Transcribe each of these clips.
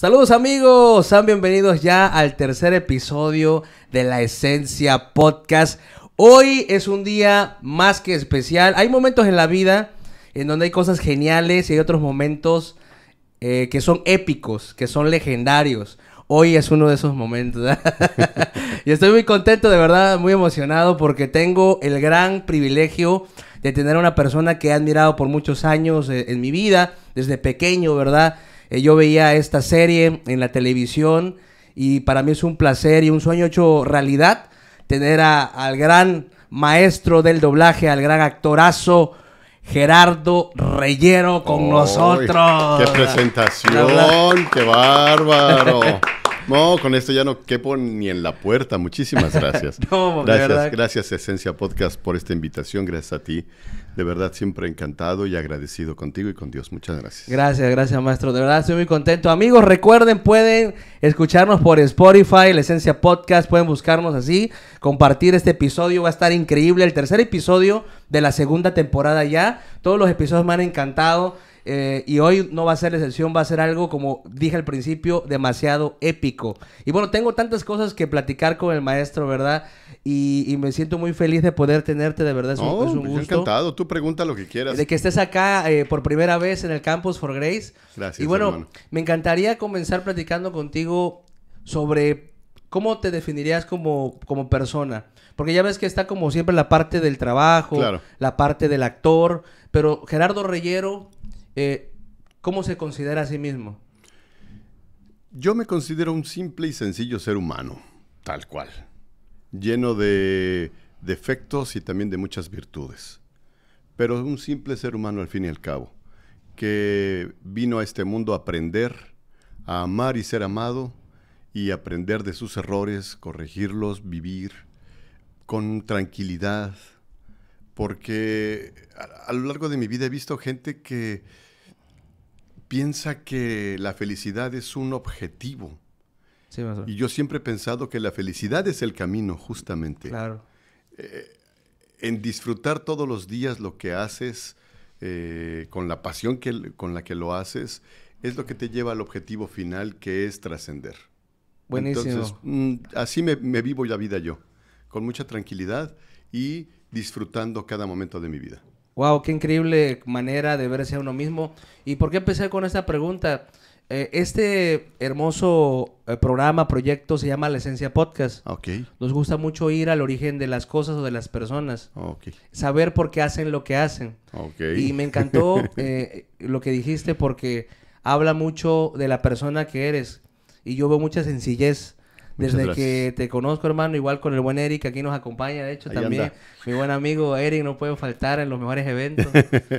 Saludos amigos, sean bienvenidos ya al tercer episodio de La Esencia Podcast. Hoy es un día más que especial. Hay momentos en la vida en donde hay cosas geniales y hay otros momentos eh, que son épicos, que son legendarios. Hoy es uno de esos momentos. y estoy muy contento, de verdad, muy emocionado porque tengo el gran privilegio de tener a una persona que he admirado por muchos años eh, en mi vida, desde pequeño, ¿verdad? Eh, yo veía esta serie en la televisión y para mí es un placer y un sueño hecho realidad tener al gran maestro del doblaje, al gran actorazo. Gerardo Reyero con nosotros. ¡Qué presentación! ¡Qué bárbaro! No, con esto ya no quepo ni en la puerta. Muchísimas gracias. gracias, gracias Esencia Podcast por esta invitación. Gracias a ti. De verdad, siempre encantado y agradecido contigo y con Dios. Muchas gracias. Gracias, gracias, maestro. De verdad, estoy muy contento. Amigos, recuerden, pueden escucharnos por Spotify, la Esencia Podcast. Pueden buscarnos así, compartir este episodio. Va a estar increíble. El tercer episodio de la segunda temporada ya. Todos los episodios me han encantado. Eh, y hoy no va a ser excepción, va a ser algo, como dije al principio, demasiado épico. Y bueno, tengo tantas cosas que platicar con el maestro, ¿verdad? Y, me siento muy feliz de poder tenerte, de verdad, es, un, pues, gusto. encantado, tú pregunta lo que quieras. De que estés acá eh, por primera vez en el Campus for Grace. Gracias. Y bueno, me encantaría comenzar platicando contigo sobre cómo te definirías como, como persona. Porque ya ves que está como siempre la parte del trabajo, la parte del actor, pero Gerardo Reyero eh, ¿cómo se considera a sí mismo? Yo me considero un simple y sencillo ser humano, tal cual, lleno de defectos y también de muchas virtudes, pero un simple ser humano al fin y al cabo, que vino a este mundo a aprender, a amar y ser amado, y aprender de sus errores, corregirlos, vivir con tranquilidad, porque a, lo largo de mi vida he visto gente que piensa que la felicidad es un objetivo. y yo siempre he pensado que la felicidad es el camino, justamente. Claro. Eh, en disfrutar todos los días lo que haces, eh, con la pasión que, con la que lo haces, es lo que te lleva al objetivo final, que es trascender. Buenísimo. Entonces, mm, así me vivo la vida yo, con mucha tranquilidad y disfrutando cada momento de mi vida. Wow, qué increíble manera de verse a uno mismo. ¿Y por qué empecé con esta pregunta? Eh, este hermoso eh, programa, proyecto se llama La Esencia Podcast. Ok. Nos gusta mucho ir al origen de las cosas o de las personas. Saber por qué hacen lo que hacen. Y me encantó eh, lo que dijiste porque habla mucho de la persona que eres. Y yo veo mucha sencillez desde que te conozco, hermano, igual con el buen Eric, aquí nos acompaña, de hecho, también. Mi buen amigo Eric, no puede faltar en los mejores eventos.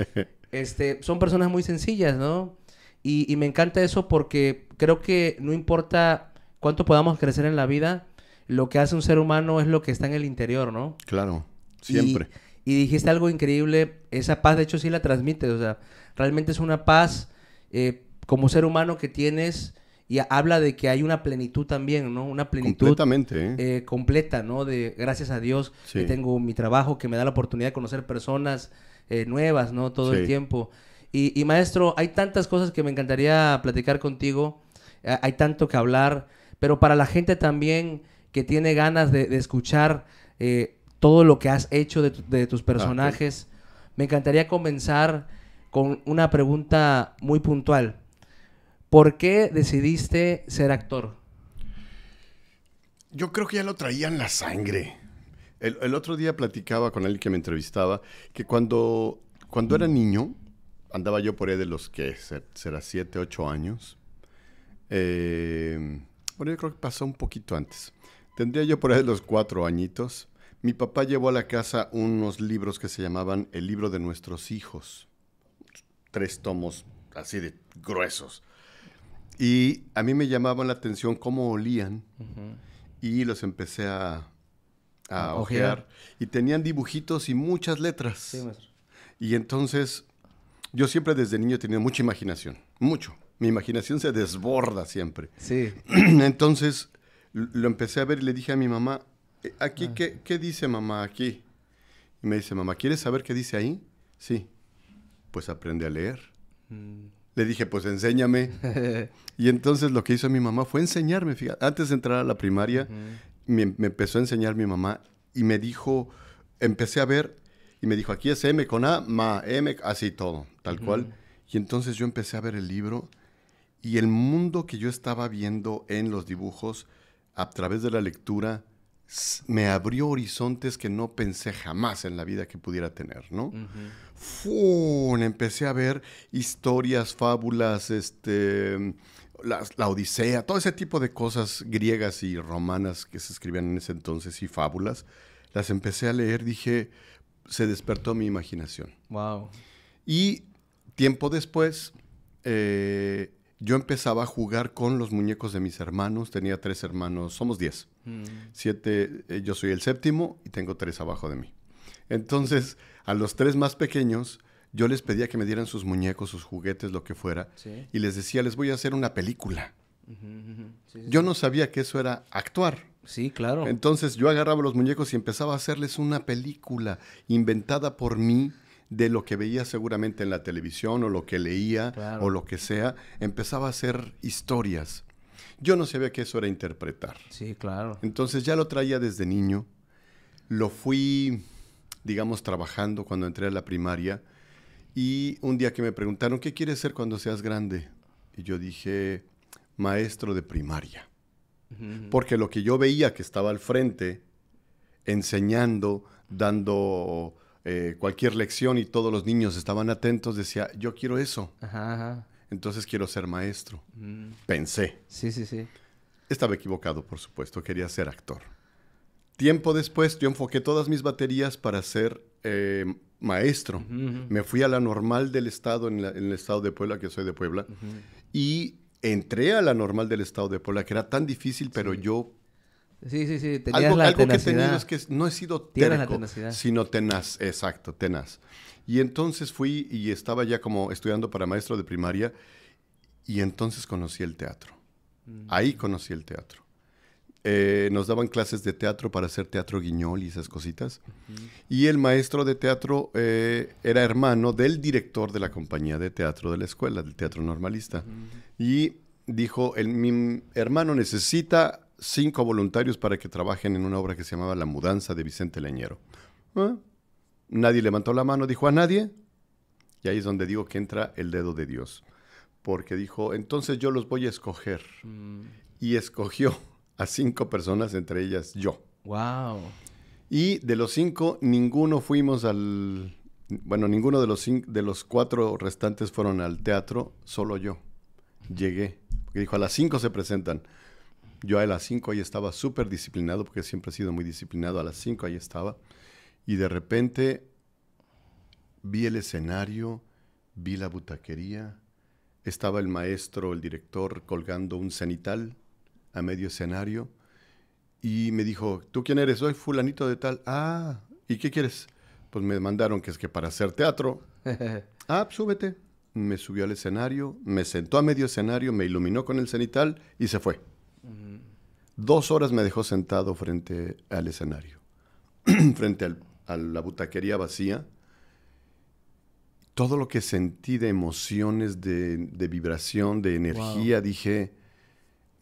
este, son personas muy sencillas, ¿no? Y, me encanta eso porque creo que no importa cuánto podamos crecer en la vida, lo que hace un ser humano es lo que está en el interior, ¿no? Claro, siempre. Y, dijiste algo increíble, esa paz de hecho sí la transmite. o sea, realmente es una paz eh, como ser humano que tienes y habla de que hay una plenitud también, ¿no? Una plenitud ¿eh? Eh, completa, ¿no? De gracias a Dios que tengo mi trabajo, que me da la oportunidad de conocer personas eh, nuevas, ¿no? Todo el tiempo. Y, maestro, hay tantas cosas que me encantaría platicar contigo, hay tanto que hablar, pero para la gente también que tiene ganas de, escuchar todo lo que has hecho de, tus ah, personajes, me encantaría comenzar con una pregunta muy puntual. ¿Por qué decidiste ser actor? Yo creo que ya lo traía en la sangre. El, otro día platicaba con alguien que me entrevistaba que cuando, cuando era niño, andaba yo por ahí de los que será siete, ocho años. Eh, bueno, yo creo que pasó un poquito antes. Tendría yo por ahí de los cuatro añitos. Mi papá llevó a la casa unos libros que se llamaban El libro de nuestros hijos. Tres tomos así de gruesos. Y a mí me llamaban la atención cómo olían y los empecé a, a ojear. Y tenían dibujitos y muchas letras. Sí, Y entonces yo siempre desde niño tenía mucha imaginación, mucho. Mi imaginación se desborda siempre. Sí. entonces lo empecé a ver y le dije a mi mamá, eh, aquí, ah. ¿qué, dice mamá aquí? Y me dice, mamá, ¿quieres saber qué dice ahí? Sí. Pues aprende a leer. Mm. Le dije, pues enséñame. y entonces lo que hizo mi mamá fue enseñarme. Fíjate, antes de entrar a la primaria, me, empezó a enseñar mi mamá y me dijo, empecé a ver y me dijo, aquí es M con A, ma, M, así todo, tal cual. Y entonces yo empecé a ver el libro y el mundo que yo estaba viendo en los dibujos a través de la lectura me abrió horizontes que no pensé jamás en la vida que pudiera tener, ¿no? Fue, empecé a ver historias, fábulas, este, la, Odisea, todo ese tipo de cosas griegas y romanas que se escribían en ese entonces y fábulas, las empecé a leer, dije, se despertó mi imaginación. Wow. Y tiempo después, eh, yo empezaba a jugar con los muñecos de mis hermanos. Tenía tres hermanos, somos diez. Mm. Siete, eh, yo soy el séptimo y tengo tres abajo de mí. Entonces, a los tres más pequeños, yo les pedía que me dieran sus muñecos, sus juguetes, lo que fuera. Y les decía, les voy a hacer una película. yo no sabía que eso era actuar. Sí, claro. Entonces yo agarraba los muñecos y empezaba a hacerles una película inventada por mí de lo que veía seguramente en la televisión o lo que leía o lo que sea, empezaba a hacer historias. Yo no sabía que eso era interpretar. Sí, claro. Entonces ya lo traía desde niño. Lo fui, digamos, trabajando cuando entré a la primaria. Y un día que me preguntaron, ¿qué quieres ser cuando seas grande? Y yo dije, maestro de primaria. Porque lo que yo veía que estaba al frente, enseñando, dando eh, cualquier lección y todos los niños estaban atentos, decía, yo quiero eso. Entonces quiero ser maestro. Mm. Pensé. Sí, sí, sí. Estaba equivocado, por supuesto, quería ser actor. Tiempo después yo enfoqué todas mis baterías para ser eh, maestro. Me fui a la normal del estado, en, el estado de Puebla, que soy de Puebla, y entré a la normal del estado de Puebla, que era tan difícil, pero yo Sí, sí, sí. algo, algo que he es que no he sido terco, sino tenaz. Exacto, tenaz. Y entonces fui y estaba ya como estudiando para maestro de primaria y entonces conocí el teatro. Mm. Ahí conocí el teatro. Eh, nos daban clases de teatro para hacer teatro guiñol y esas cositas. Y el maestro de teatro eh, era hermano del director de la compañía de teatro de la escuela, del teatro normalista. Y dijo, el, mi hermano necesita cinco voluntarios para que trabajen en una obra que se llamaba La Mudanza de Vicente Leñero. ¿Ah? Nadie levantó la mano, dijo a nadie. Y ahí es donde digo que entra el dedo de Dios. Porque dijo, entonces yo los voy a escoger. Mm. Y escogió a cinco personas, entre ellas yo. ¡Wow! Y de los cinco, ninguno fuimos al. Bueno, ninguno de los, de los cuatro restantes fueron al teatro, solo yo. Llegué. Porque dijo, a las cinco se presentan. Yo a las 5 ahí estaba súper disciplinado, porque siempre he sido muy disciplinado, a las 5 ahí estaba. Y de repente vi el escenario, vi la butaquería, estaba el maestro, el director, colgando un cenital a medio escenario. Y me dijo, ¿tú quién eres? Soy fulanito de tal. Ah, ¿y qué quieres? Pues me mandaron que es que para hacer teatro. ah, pues súbete. Me subió al escenario, me sentó a medio escenario, me iluminó con el cenital y se fue. Dos horas me dejó sentado frente al escenario, frente a la butaquería vacía. Todo lo que sentí de emociones, de, vibración, de energía, dije,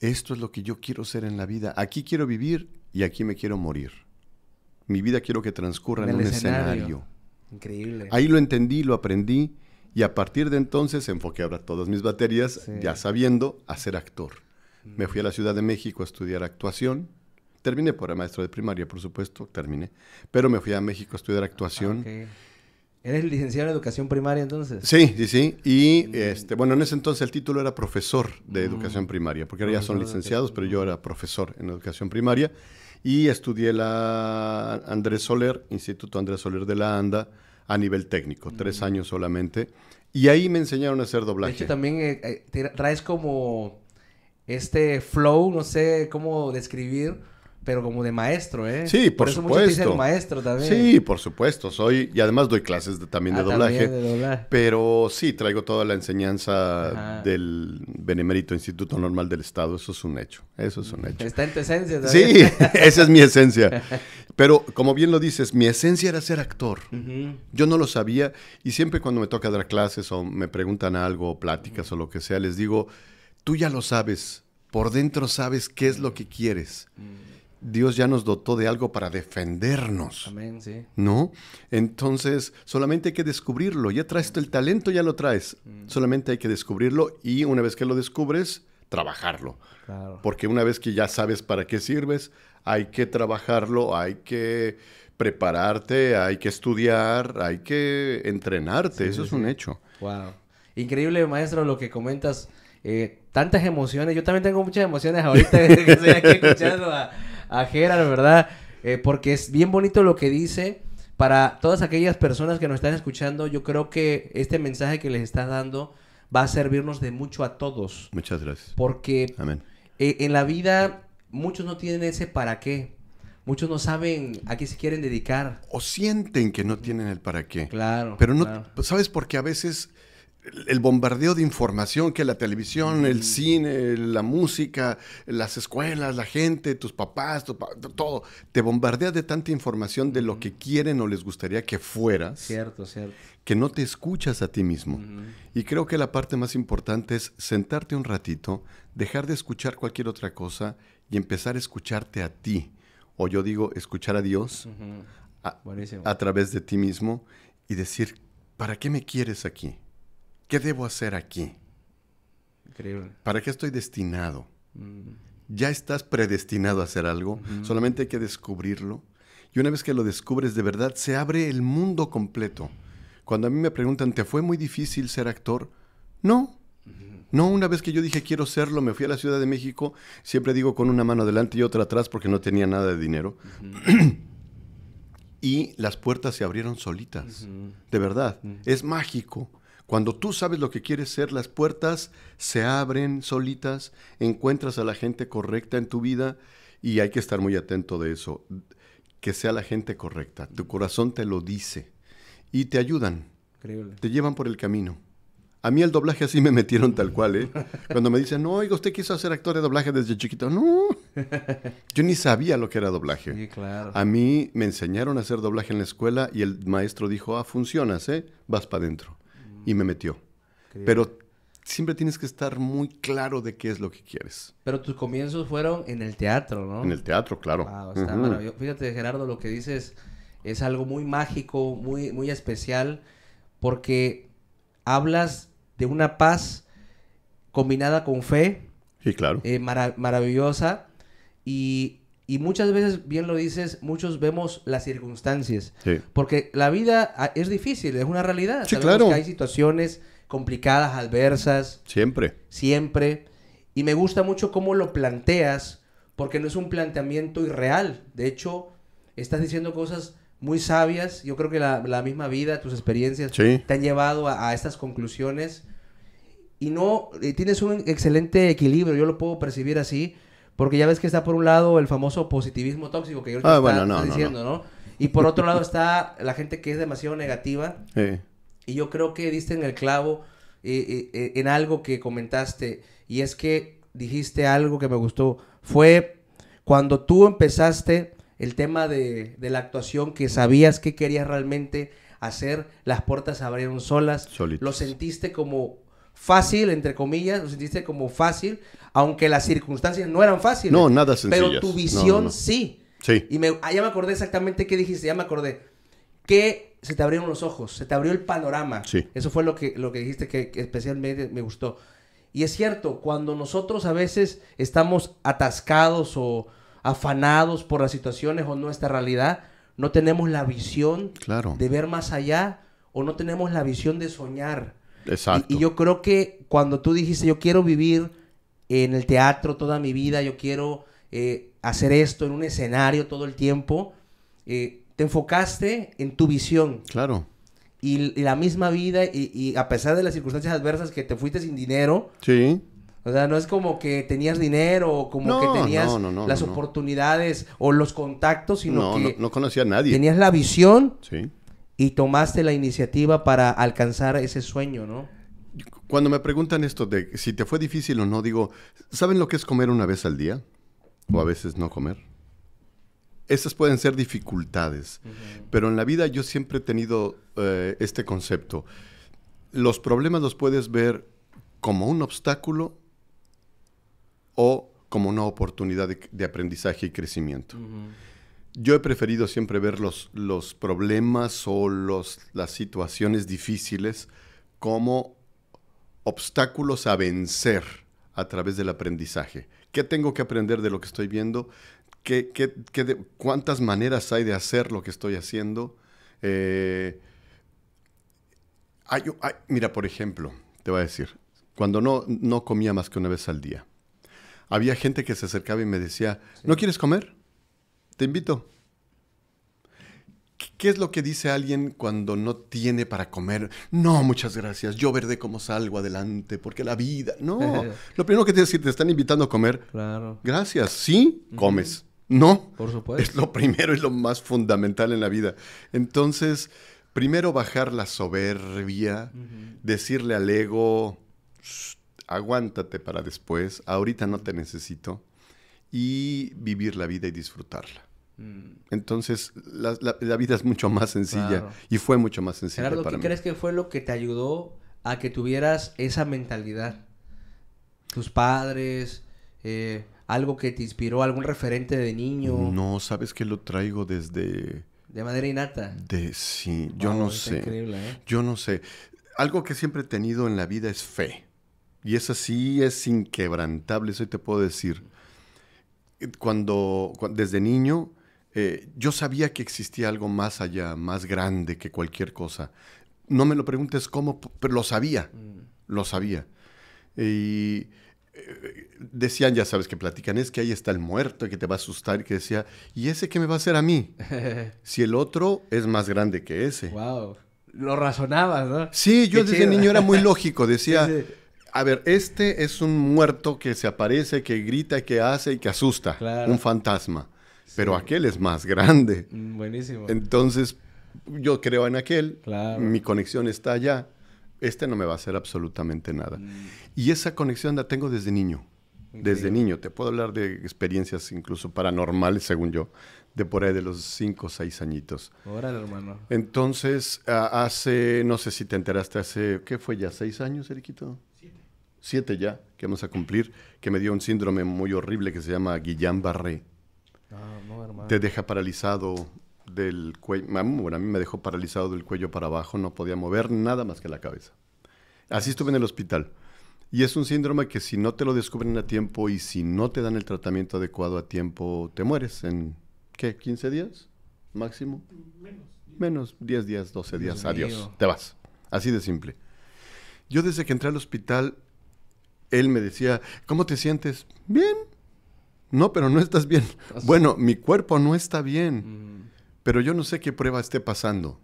esto es lo que yo quiero ser en la vida. Aquí quiero vivir y aquí me quiero morir. Mi vida quiero que transcurra en, un escenario. Ahí lo entendí, lo aprendí y a partir de entonces enfoqué ahora todas mis baterías, ya sabiendo, hacer actor. Me fui a la Ciudad de México a estudiar actuación. Terminé por maestro de primaria, por supuesto, terminé. Pero me fui a México a estudiar actuación. Ah, ¿Eres licenciado en educación primaria entonces? Sí, sí, sí. Y este, bueno, en ese entonces el título era profesor de educación mm. primaria, porque ahora ya ah, son licenciados, pero yo era profesor en educación primaria. Y estudié la Andrés Soler, Instituto Andrés Soler de la ANDA, a nivel técnico, mm. tres años solamente. Y ahí me enseñaron a hacer doblaje. De hecho, también eh, eh, traes como este flow, no sé cómo describir, pero como de maestro, ¿eh? Sí, por, supuesto. maestro también. Sí, por supuesto. Soy y además doy clases ah, también, de doblaje, Pero sí, traigo toda la enseñanza del Benemérito Instituto Normal del Estado. Eso es un hecho. Eso es un hecho. Está en tu esencia también. Sí, esa es mi esencia. Pero como bien lo dices, mi esencia era ser actor. Yo no lo sabía y siempre cuando me toca dar clases o me preguntan algo, pláticas o lo que sea, les digo tú ya lo sabes, por dentro sabes qué es lo que quieres. Mm. Dios ya nos dotó de algo para defendernos. ¿No? Entonces, solamente hay que descubrirlo. Ya traes el talento, ya lo traes. Mm. Solamente hay que descubrirlo y una vez que lo descubres, trabajarlo. Porque una vez que ya sabes para qué sirves, hay que trabajarlo, hay que prepararte, hay que estudiar, hay que entrenarte. Eso es un hecho. Wow. Increíble, maestro, lo que comentas. Eh, tantas emociones. Yo también tengo muchas emociones ahorita que estoy aquí escuchando a, a Gerard, ¿verdad? Eh, porque es bien bonito lo que dice. Para todas aquellas personas que nos están escuchando, yo creo que este mensaje que les está dando va a servirnos de mucho a todos. Muchas gracias. Porque e, en la vida muchos no tienen ese para qué. Muchos no saben a qué se quieren dedicar. O sienten que no tienen el para qué. Claro. Pero no, claro. ¿sabes? Porque a veces el bombardeo de información que la televisión, el cine, la música, las escuelas, la gente, tus papás, todo, te bombardea de tanta información de lo que quieren o les gustaría que fueras. Cierto, cierto. Que no te escuchas a ti mismo. Y creo que la parte más importante es sentarte un ratito, dejar de escuchar cualquier otra cosa y empezar a escucharte a ti. O yo digo, escuchar a Dios a través de ti mismo y decir, ¿para qué me quieres aquí? ¿qué debo hacer aquí? Increíble. ¿Para qué estoy destinado? Mm. Ya estás predestinado a hacer algo, mm. solamente hay que descubrirlo. Y una vez que lo descubres de verdad, se abre el mundo completo. Cuando a mí me preguntan, ¿te fue muy difícil ser actor? No. No, una vez que yo dije quiero serlo, me fui a la Ciudad de México, siempre digo con una mano adelante y otra atrás porque no tenía nada de dinero. y las puertas se abrieron solitas, de verdad. Es mágico. Cuando tú sabes lo que quieres ser, las puertas se abren solitas, encuentras a la gente correcta en tu vida y hay que estar muy atento de eso. Que sea la gente correcta. Tu corazón te lo dice y te ayudan. Te llevan por el camino. A mí el doblaje así me metieron tal cual, ¿eh? Cuando me dicen, no, oiga, usted quiso hacer actor de doblaje desde chiquito. No, yo ni sabía lo que era doblaje. Sí, claro. A mí me enseñaron a hacer doblaje en la escuela y el maestro dijo, ah, funcionas, ¿eh? Vas para adentro y me metió. Pero siempre tienes que estar muy claro de qué es lo que quieres. Pero tus comienzos fueron en el teatro, ¿no? En el teatro, claro. Wow, está maravilloso. Fíjate, Gerardo, lo que dices es algo muy mágico, muy, muy especial, porque hablas de una paz combinada con fe. Sí, claro. Eh, maravillosa. Y y muchas veces, bien lo dices, muchos vemos las circunstancias. Porque la vida ah, es difícil, es una realidad. claro. hay situaciones complicadas, adversas. Siempre. Siempre. Y me gusta mucho cómo lo planteas, porque no es un planteamiento irreal. De hecho, estás diciendo cosas muy sabias. Yo creo que la, misma vida, tus experiencias te han llevado a, estas conclusiones. Y no, y eh, tienes un excelente equilibrio, yo lo puedo percibir así porque ya ves que está por un lado el famoso positivismo tóxico que yo ah, pues, diciendo, no, Y por otro lado está la gente que es demasiado negativa. Y yo creo que diste en el clavo eh, eh, eh, en algo que comentaste. Y es que dijiste algo que me gustó. Fue cuando tú empezaste el tema de, la actuación, que sabías que querías realmente hacer, las puertas se abrieron solas. Lo sentiste como fácil, entre comillas, lo sentiste como fácil, aunque las circunstancias no eran fáciles. No, nada sencillas. Pero tu visión sí. Sí. Y me, ah, ya me acordé exactamente qué dijiste, ya me acordé. Que se te abrieron los ojos, se te abrió el panorama. Sí. Eso fue lo que, lo que dijiste que, especialmente me gustó. Y es cierto, cuando nosotros a veces estamos atascados o afanados por las situaciones o nuestra realidad, no tenemos la visión claro. de ver más allá o no tenemos la visión de soñar. Exacto. Y, yo creo que cuando tú dijiste, yo quiero vivir en el teatro toda mi vida, yo quiero eh, hacer esto en un escenario todo el tiempo, eh, te enfocaste en tu visión. Claro. Y, la misma vida, y, a pesar de las circunstancias adversas que te fuiste sin dinero. Sí. O sea, no es como que tenías dinero o como que tenías las oportunidades o los contactos, sino que... No, conocía nadie. Tenías la visión. Sí y tomaste la iniciativa para alcanzar ese sueño, ¿no? Cuando me preguntan esto de si te fue difícil o no, digo, ¿saben lo que es comer una vez al día? O a veces no comer. Esas pueden ser dificultades, pero en la vida yo siempre he tenido eh, este concepto. Los problemas los puedes ver como un obstáculo o como una oportunidad de, aprendizaje y crecimiento. Yo he preferido siempre ver los, problemas o los, las situaciones difíciles como obstáculos a vencer a través del aprendizaje. ¿Qué tengo que aprender de lo que estoy viendo? ¿Qué, ¿Cuántas maneras hay de hacer lo que estoy haciendo? Eh, mira, por ejemplo, te voy a decir, cuando no, no comía más que una vez al día, había gente que se acercaba y me decía, ¿no quieres comer? Te invito. ¿Qué es lo que dice alguien cuando no tiene para comer? No, muchas gracias. Yo veré cómo salgo adelante, porque la vida. No. lo primero que tienes que decir, te están invitando a comer. Claro. Gracias. Sí, comes. No. Por supuesto. Es lo primero y lo más fundamental en la vida. Entonces, primero bajar la soberbia, decirle al ego, aguántate para después, ahorita no te necesito, y vivir la vida y disfrutarla. Mm. Entonces, la, vida es mucho más sencilla y fue mucho más sencilla. Gerardo, ¿qué crees que fue lo que te ayudó a que tuvieras esa mentalidad? ¿Tus padres? Eh, ¿Algo que te inspiró? ¿Algún referente de niño? No, sabes que lo traigo desde. De manera innata. De sí, yo no sé. ¿eh? Yo no sé. Algo que siempre he tenido en la vida es fe. Y es así, es inquebrantable, eso te puedo decir. cuando desde niño eh, yo sabía que existía algo más allá, más grande que cualquier cosa. No me lo preguntes cómo, pero lo sabía, mm. lo sabía. Y eh, decían, ya sabes que platican, es que ahí está el muerto que te va a asustar, y que decía, ¿y ese qué me va a hacer a mí? si el otro es más grande que ese. Wow. Lo razonabas, ¿no? Sí, yo desde niño era muy lógico, decía, a ver, este es un muerto que se aparece, que grita, que hace y que asusta, un fantasma pero aquel es más grande. Mm, buenísimo. Entonces, yo creo en aquel, mi conexión está allá, este no me va a hacer absolutamente nada. Mm. Y esa conexión la tengo desde niño, desde niño. Te puedo hablar de experiencias incluso paranormales, según yo, de por ahí de los cinco o seis añitos. Órale, hermano. Entonces, hace, no sé si te enteraste, hace, ¿qué fue ya? ¿Seis años, Eriquito? Siete. Siete ya, que vamos a cumplir, que me dio un síndrome muy horrible que se llama Guillain-Barré te deja paralizado del cuello. Bueno, a mí me dejó paralizado del cuello para abajo, no podía mover nada más que la cabeza. Así estuve en el hospital. Y es un síndrome que si no te lo descubren a tiempo y si no te dan el tratamiento adecuado a tiempo, te mueres en, ¿qué? ¿15 días? Máximo. Menos. Menos 10 días, 12 días. Adiós. Te vas. Así de simple. Yo desde que entré al hospital, él me decía, ¿cómo te sientes? Bien, no, pero no estás bien. Bueno, mi cuerpo no está bien, mm. pero yo no sé qué prueba esté pasando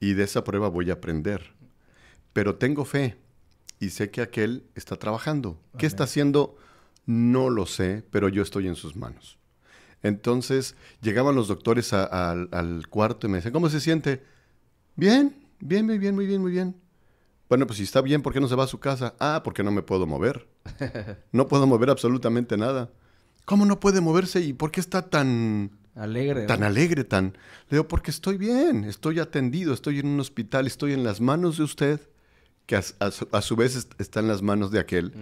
y de esa prueba voy a aprender. Pero tengo fe y sé que aquel está trabajando. ¿Qué está haciendo? No lo sé, pero yo estoy en sus manos. Entonces llegaban los doctores al, al cuarto y me decían, ¿cómo se siente? Bien, bien, muy bien, muy bien, muy bien. Bueno, pues si está bien, ¿por qué no se va a su casa? Ah, porque no me puedo mover. No puedo mover absolutamente nada. ¿Cómo no puede moverse y por qué está tan alegre? Tan alegre, tan. Le digo, porque estoy bien, estoy atendido, estoy en un hospital, estoy en las manos de usted, que a, su, vez está en las manos de aquel,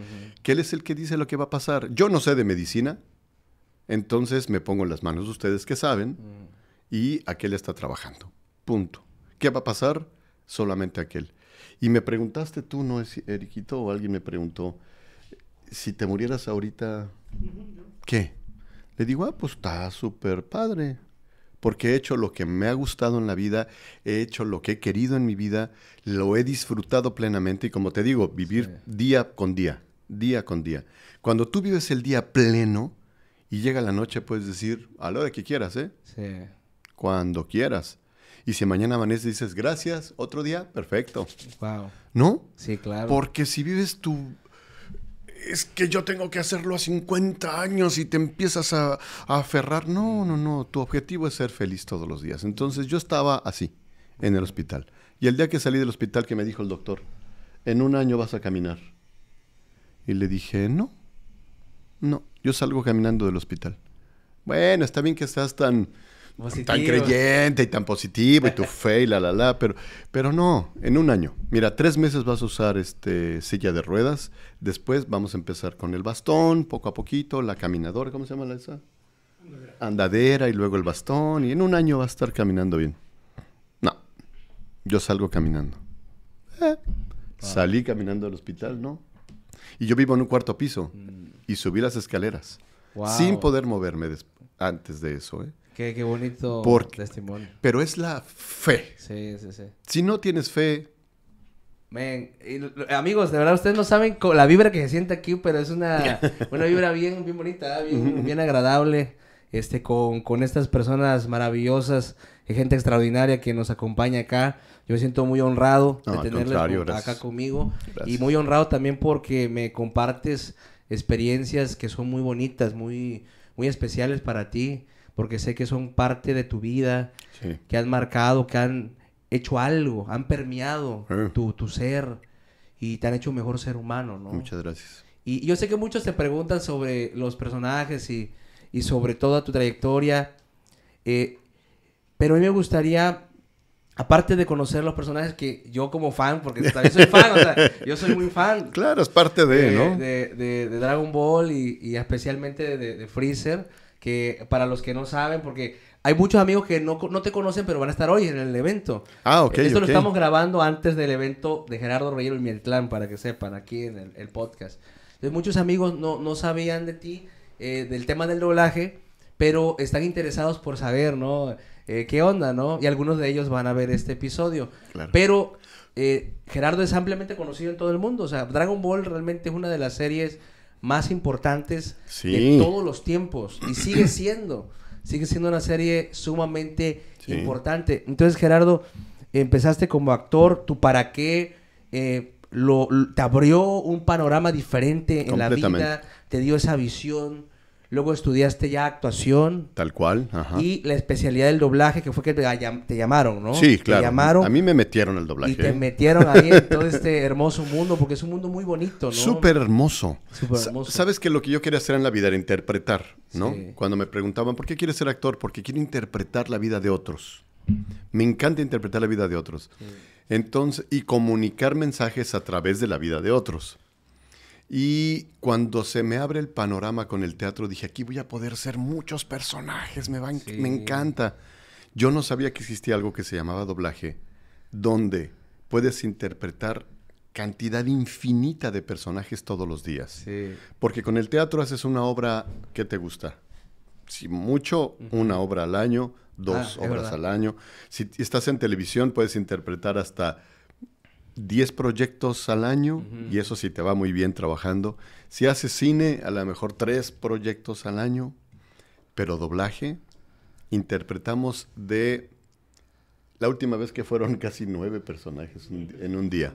que él es el que dice lo que va a pasar. Yo no sé de medicina, entonces me pongo en las manos de ustedes que saben mm. y aquel está trabajando. Punto. ¿Qué va a pasar? Solamente aquel. Y me preguntaste tú, ¿no es Eriquito? O alguien me preguntó, si te murieras ahorita. ¿Qué? Le digo, ah, pues está súper padre. Porque he hecho lo que me ha gustado en la vida, he hecho lo que he querido en mi vida, lo he disfrutado plenamente y como te digo, vivir día con día, día con día. Cuando tú vives el día pleno y llega la noche, puedes decir, a lo de que quieras, ¿eh? Sí. Cuando quieras. Y si mañana amanece dices, gracias, otro día, perfecto. Wow. ¿No? Sí, claro. Porque si vives tu es que yo tengo que hacerlo a 50 años y te empiezas a, a, aferrar. No, no, no, tu objetivo es ser feliz todos los días. Entonces yo estaba así, en el hospital. Y el día que salí del hospital que me dijo el doctor, en un año vas a caminar. Y le dije, no, no, yo salgo caminando del hospital. Bueno, está bien que estás tan Tan creyente y tan positivo y tu fe y la, la, la. Pero, pero no, en un año. Mira, tres meses vas a usar este silla de ruedas. Después vamos a empezar con el bastón, poco a poquito, la caminadora, ¿cómo se llama la esa? Andadera y luego el bastón. Y en un año vas a estar caminando bien. No, yo salgo caminando. Eh, ah. salí caminando al hospital, ¿no? Y yo vivo en un cuarto piso mm. y subí las escaleras. Sin poder moverme antes de eso, ¿eh? Qué, qué bonito testimonio. Pero es la fe. Sí, sí, sí. Si no tienes fe... Men, amigos, de verdad ustedes no saben la vibra que se siente aquí, pero es una, vibra bien, bien bonita, ah, bien, agradable. Este, con, con estas personas maravillosas, gente extraordinaria que nos acompaña acá. Yo me siento muy honrado de tenerles acá conmigo y muy honrado también porque me compartes experiencias que son muy bonitas, muy, muy especiales para ti porque sé que son parte de tu vida, que han marcado, que han hecho algo, han permeado tu, tu, ser y te han hecho un mejor ser humano, ¿no? Muchas gracias. Y, yo sé que muchos te preguntan sobre los personajes y, y sobre toda tu trayectoria, eh, pero a mí me gustaría aparte de conocer los personajes que yo como fan, porque también soy fan, o sea, yo soy muy fan. Claro, es parte de, eh, de ¿no? De, Dragon Ball y, y especialmente de, Freezer que para los que no saben, porque hay muchos amigos que no, no te conocen, pero van a estar hoy en el evento. Ah, ok. Esto lo estamos grabando antes del evento de Gerardo Reyero y clan para que sepan, aquí en el, podcast. Entonces, muchos amigos no, sabían de ti, eh, del tema del doblaje, pero están interesados por saber, ¿no? Eh, ¿Qué onda, no? Y algunos de ellos van a ver este episodio. Pero eh, Gerardo es ampliamente conocido en todo el mundo. O sea, Dragon Ball realmente es una de las series más importantes en de todos los tiempos. Y sigue siendo, sigue siendo una serie sumamente importante. Entonces, Gerardo, empezaste como actor, tu para qué eh, te abrió un panorama diferente en la vida, te dio esa visión Luego estudiaste ya actuación. Tal cual, ajá. Y la especialidad del doblaje, que fue que te, llamaron, ¿no? Sí, claro. Te llamaron. A mí me metieron al doblaje. Y te metieron ahí en todo este hermoso mundo, porque es un mundo muy bonito, ¿no? Súper hermoso. Súper hermoso. Sabes que lo que yo quería hacer en la vida era interpretar, ¿no? Cuando me preguntaban, ¿por qué quieres ser actor? Porque quiero interpretar la vida de otros. Me encanta interpretar la vida de otros. Entonces, y comunicar mensajes a través de la vida de otros. Y cuando se me abre el panorama con el teatro, dije, aquí voy a poder ser muchos personajes, me, me encanta. Yo no sabía que existía algo que se llamaba doblaje, donde puedes interpretar cantidad infinita de personajes todos los días. Porque con el teatro haces una obra que te gusta. Si mucho, una obra al año, dos ah, obras al año. Si estás en televisión, puedes interpretar hasta 10 proyectos al año y eso sí te va muy bien trabajando. Si haces cine, a lo mejor 3 proyectos al año, pero doblaje, interpretamos de... La última vez que fueron casi nueve personajes en un día.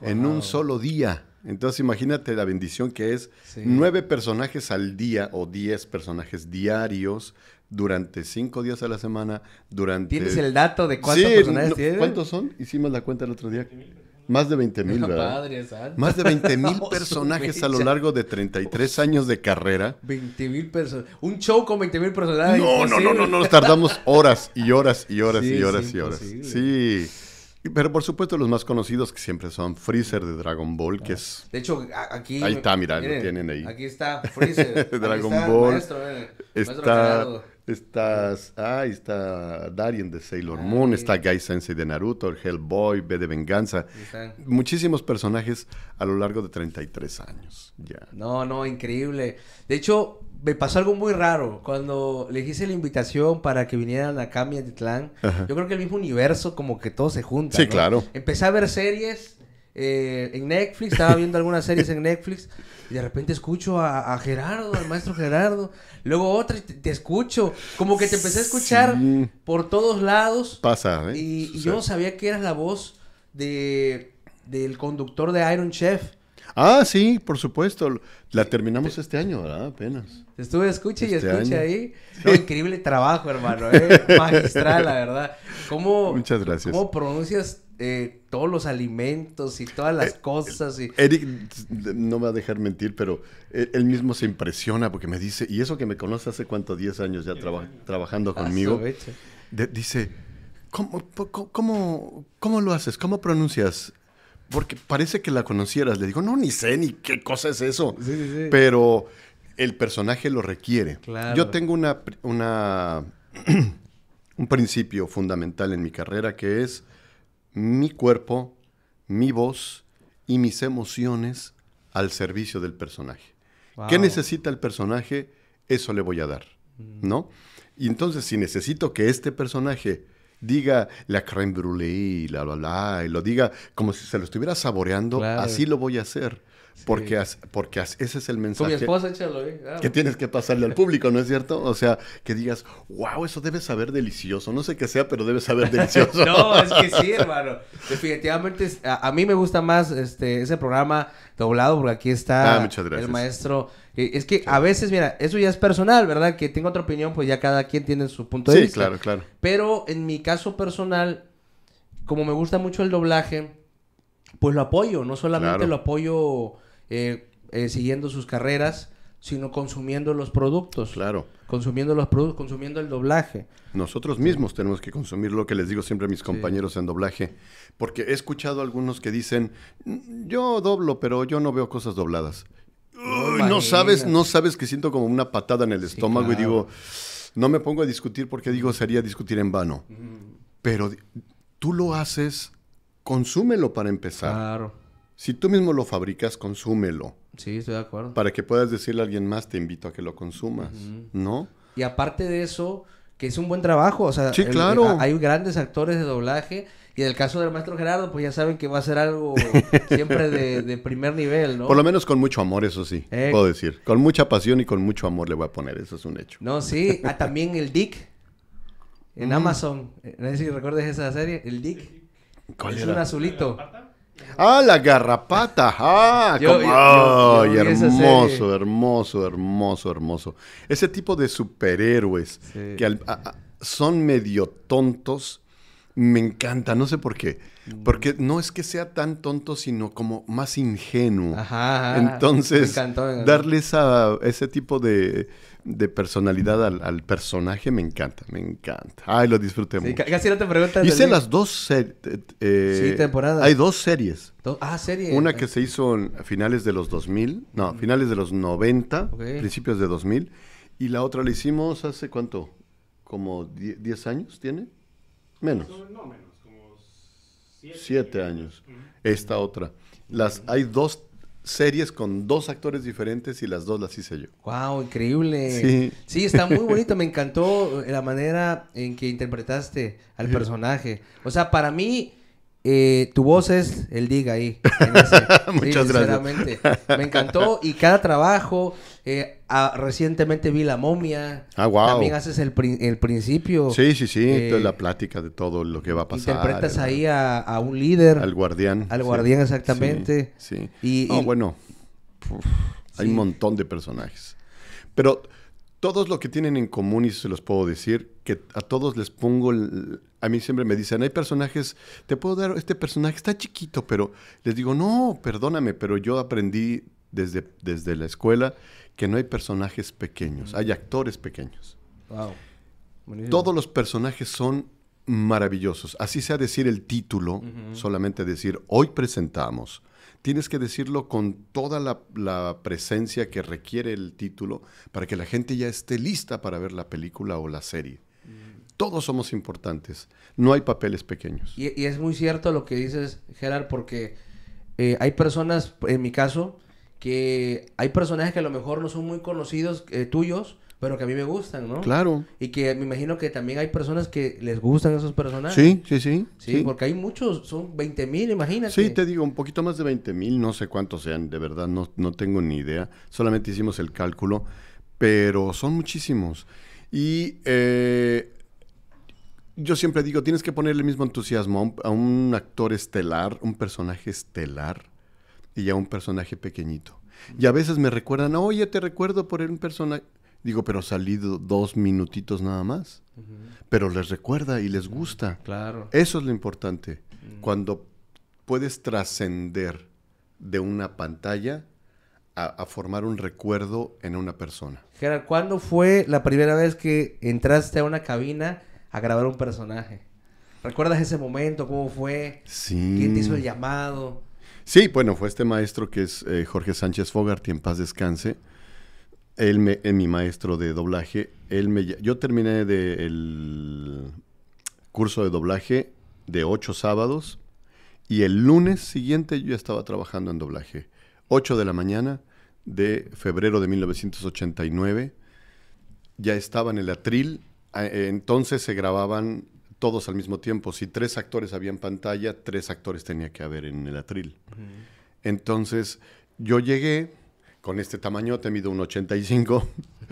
En un solo día. Entonces imagínate la bendición que es nueve personajes al día o diez personajes diarios durante cinco días a la semana, durante... ¿Tienes el dato de cuántos personajes ¿Cuántos son? Hicimos la cuenta el otro día. Más de 20 mil, ¿verdad? Más de 20 mil personajes a lo largo de 33 años de carrera. 20 mil personas. Un show con 20 mil personajes. No, no, no, no, nos tardamos horas y horas y horas y horas y horas. Sí. Pero por supuesto los más conocidos que siempre son Freezer de Dragon Ball, que es... De hecho, aquí... Ahí está, mira, lo tienen ahí. Aquí está Freezer. Dragon Ball. está... Estás, ah, está Darien de Sailor ah, Moon, está Guy Sensei de Naruto, el Hellboy, B de Venganza. Muchísimos personajes a lo largo de 33 años. Ya. No, no, increíble. De hecho, me pasó algo muy raro. Cuando le hice la invitación para que vinieran a Cami Titlán, yo creo que el mismo universo, como que todo se junta. Sí, claro. Empecé a ver series eh, en Netflix, estaba viendo algunas series en Netflix y de repente escucho a, Gerardo, al maestro Gerardo, luego otra y te, escucho, como que te empecé a escuchar por todos lados. Pasa, ¿eh? Y, yo sabía que eras la voz de, del conductor de Iron Chef. Ah, sí, por supuesto. La terminamos este año, ¿verdad? Apenas. estuve escucha y este escucha ahí. increíble trabajo, hermano. ¿eh? Magistral, la verdad. ¿Cómo, Muchas gracias. ¿Cómo pronuncias eh, todos los alimentos y todas las eh, cosas. Y... Eric no me va a dejar mentir, pero eh, él, mismo se impresiona porque me dice, y eso que me conoce hace cuánto, 10 años ya trabajando ah, conmigo, dice, ¿Cómo, ¿cómo, cómo, lo haces? ¿Cómo pronuncias? Porque parece que la conocieras. Le digo, no, ni sé ni qué cosa es eso. Pero el personaje lo requiere. Yo tengo una, una un principio fundamental en mi carrera que es mi cuerpo, mi voz y mis emociones al servicio del personaje. ¿Qué necesita el personaje? Eso le voy a dar, mm. ¿no? Y entonces, si necesito que este personaje diga la crème brûlée, la la la, y lo diga como si se lo estuviera saboreando, así lo voy a hacer. Porque, porque ese es el mensaje. Con mi esposa, que tienes que pasarle al público, ¿no es cierto? O sea, que digas, wow, eso debe saber delicioso. No sé qué sea, pero debe saber delicioso. no, es que sí, hermano. Definitivamente, a, mí me gusta más este ese programa doblado, porque aquí está ah, el maestro. Eh, es que a veces, mira, eso ya es personal, ¿verdad? Que tengo otra opinión, pues ya cada quien tiene su punto de vista. Sí, claro, claro. Pero en mi caso personal, como me gusta mucho el doblaje, pues lo apoyo. No solamente lo apoyo eh, eh, siguiendo sus carreras, sino consumiendo los productos. Claro. Consumiendo los productos, consumiendo el doblaje. Nosotros mismos tenemos que consumir lo que les digo siempre a mis compañeros en doblaje, porque he escuchado algunos que dicen, yo doblo, pero yo no veo cosas dobladas. no sabes, no sabes que siento como una patada en el estómago y digo, no me pongo a discutir porque digo, sería discutir en vano. Pero tú lo haces, consúmelo para empezar. Claro. Si tú mismo lo fabricas, consúmelo. Sí, estoy de acuerdo. Para que puedas decirle a alguien más, te invito a que lo consumas, ¿no? Y aparte de eso, que es un buen trabajo, o sea, sí, claro. hay grandes actores de doblaje y en el caso del maestro Gerardo, pues ya saben que va a ser algo siempre de, primer nivel, ¿no? Por lo menos con mucho amor, eso sí, eh. puedo decir. Con mucha pasión y con mucho amor le voy a poner, eso es un hecho. No, sí, también el Dick en mm. Amazon, eh, no sé si recuerdes esa serie, el Dick. ¿Cuál es un azulito. Ah, la garrapata. Ah, como... hermoso, hermoso, hermoso, hermoso. Ese tipo de superhéroes que son medio tontos, me encanta, no sé por qué. Mm. Porque no es que sea tan tonto, sino como más ingenuo. Ajá. Entonces, darles a darle ese tipo de de personalidad al, personaje me encanta, me encanta. Ay, lo disfruté sí, mucho. Casi no te preguntas. Hice las dos eh, eh, sí, temporadas. Hay dos series. ah, series. Una que ah. se hizo a finales de los 2000, no, mm. finales de los 90, principios de 2000. Y la otra la hicimos hace cuánto? ¿Como 10 años tiene? Menos. No, menos, como 7 años. Esta otra. Las, hay dos series con dos actores diferentes y las dos las hice yo. ¡Wow! Increíble. Sí, sí está muy bonito. Me encantó eh, la manera en que interpretaste al personaje. O sea, para mí, eh, tu voz es el diga ahí. Muchas gracias. Me encantó y cada trabajo. Eh, Ah, recientemente vi La Momia. Ah, También haces el, el principio. Sí, sí, sí. Eh, la plática de todo lo que va a pasar. Interpretas ahí a, un líder. Al guardián. Al guardián, exactamente. Sí. Y, bueno. hay un montón de personajes. Pero todos lo que tienen en común, y se los puedo decir, que a todos les pongo. a mí siempre me dicen, hay personajes, te puedo dar, este personaje está chiquito, pero les digo, no, perdóname, pero yo aprendí desde, desde la escuela que no hay personajes pequeños, hay actores pequeños. Todos los personajes son maravillosos. Así sea decir el título, solamente decir hoy presentamos. Tienes que decirlo con toda la, presencia que requiere el título para que la gente ya esté lista para ver la película o la serie. Mm. Todos somos importantes, no hay papeles pequeños. Y, es muy cierto lo que dices, Gerard, porque eh, hay personas, en mi caso, que hay personajes que a lo mejor no son muy conocidos eh, tuyos, pero que a mí me gustan, ¿no? Claro. Y que me imagino que también hay personas que les gustan esos personajes. Sí, sí, sí. Sí, porque hay muchos, son 20 mil, imagínate. Sí, te digo, un poquito más de 20 mil, no sé cuántos sean, de verdad, no, no tengo ni idea, solamente hicimos el cálculo, pero son muchísimos. Y eh, yo siempre digo, tienes que ponerle el mismo entusiasmo a un actor estelar, un personaje estelar y ya un personaje pequeñito. Y a veces me recuerdan, oye, te recuerdo por un personaje. Digo, pero salido dos minutitos nada más. Pero les recuerda y les gusta. Claro. Eso es lo importante. Mm. Cuando puedes trascender de una pantalla a, formar un recuerdo en una persona. Gerard, ¿cuándo fue la primera vez que entraste a una cabina a grabar un personaje? ¿Recuerdas ese momento? ¿Cómo fue? ¿Quién te hizo el llamado? Sí, bueno, fue este maestro que es eh, Jorge Sánchez Fogarty, en paz descanse. Él me, en mi maestro de doblaje, él me, yo terminé de, el curso de doblaje de ocho sábados y el lunes siguiente yo estaba trabajando en doblaje. Ocho de la mañana de febrero de 1989, ya estaba en el atril, eh, entonces se grababan todos al mismo tiempo. Si tres actores había en pantalla, tres actores tenía que haber en el atril. Entonces, yo llegué con este tamaño, te mido un 85.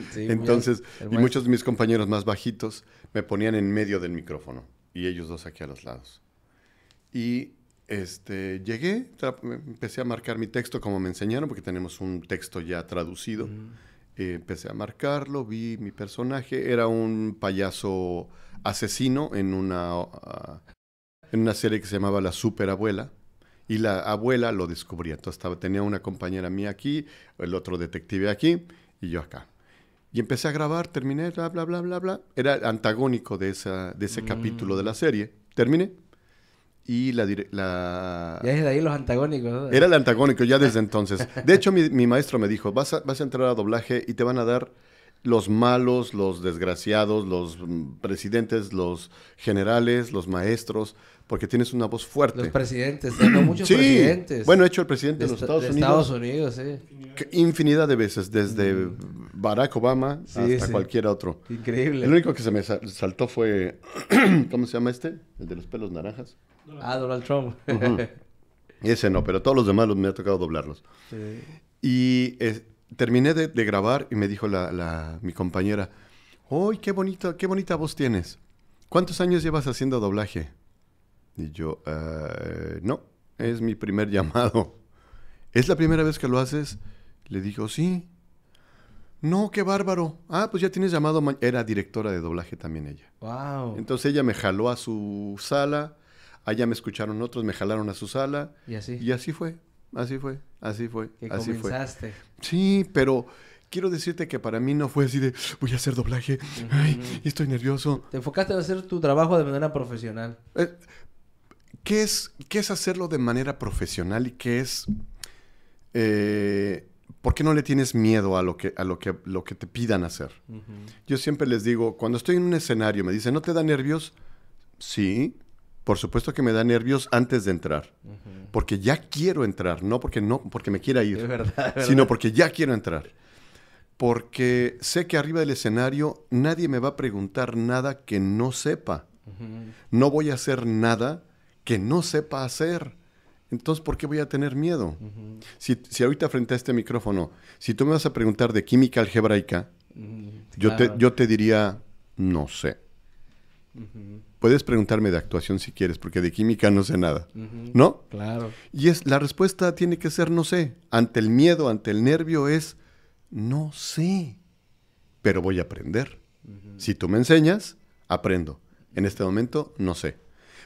Entonces, y muchos de mis compañeros más bajitos me ponían en medio del micrófono y ellos dos aquí a los lados. Y este, llegué, empecé a marcar mi texto como me enseñaron, porque tenemos un texto ya traducido. Eh, empecé a marcarlo, vi mi personaje, era un payaso asesino en una, ah, en una serie que se llamaba La Superabuela. Y la abuela lo descubría. Entonces estaba, tenía una compañera mía aquí, el otro detective aquí y yo acá. Y empecé a grabar, terminé, bla, bla, bla, bla, bla. Era antagónico de, esa, de ese mm. capítulo de la serie. Terminé. Y la, la... Ya desde ahí los antagónicos. Era el antagónico ya desde entonces. De hecho, mi, mi maestro me dijo, vas vas a entrar a doblaje y te van a dar los malos, los desgraciados, los mm, presidentes, los generales, los maestros, porque tienes una voz fuerte. Los presidentes, tengo muchos sí. presidentes. Bueno, he hecho, el presidente de, los Estados de Unidos. Estados Unidos, sí. Infinidad de veces, desde mm. Barack Obama hasta cualquier otro. Increíble. El único que se me saltó fue. ¿Cómo se llama este? El de los pelos naranjas. Ah, Donald Trump. Ese no, pero todos los demás me ha tocado doblarlos. Y. Es, terminé de, grabar y me dijo la, mi compañera, ¡Uy, qué, bonito, qué bonita voz tienes! ¿Cuántos años llevas haciendo doblaje? Y yo, ah, no, es mi primer llamado. ¿Es la primera vez que lo haces? Le dijo, sí. No, qué bárbaro. Ah, pues ya tienes llamado. Era directora de doblaje también ella. Wow. Entonces ella me jaló a su sala. Allá me escucharon otros, me jalaron a su sala. Y así. Y así fue así fue, así fue, Y así comenzaste. Sí, pero quiero decirte que para mí no fue así de voy a hacer doblaje, estoy nervioso. Te enfocaste en hacer tu trabajo de manera profesional. Eh, ¿qué, es, ¿Qué es hacerlo de manera profesional y qué es... Eh, ¿Por qué no le tienes miedo a lo que, a lo que, lo que te pidan hacer? Yo siempre les digo, cuando estoy en un escenario, me dicen, ¿no te da nervios? Sí, por supuesto que me da nervios antes de entrar. Porque ya quiero entrar, no porque, no porque me quiera ir, sino porque ya quiero entrar. Porque sé que arriba del escenario nadie me va a preguntar nada que no sepa. No voy a hacer nada que no sepa hacer. Entonces, ¿por qué voy a tener miedo? si, ahorita frente a este micrófono, si tú me vas a preguntar de química algebraica, yo, te, yo te diría, no sé puedes preguntarme de actuación si quieres, porque de química no sé nada, ¿no? Claro. Y es, la respuesta tiene que ser no sé. Ante el miedo, ante el nervio es no sé, pero voy a aprender. Si tú me enseñas, aprendo. En este momento, no sé.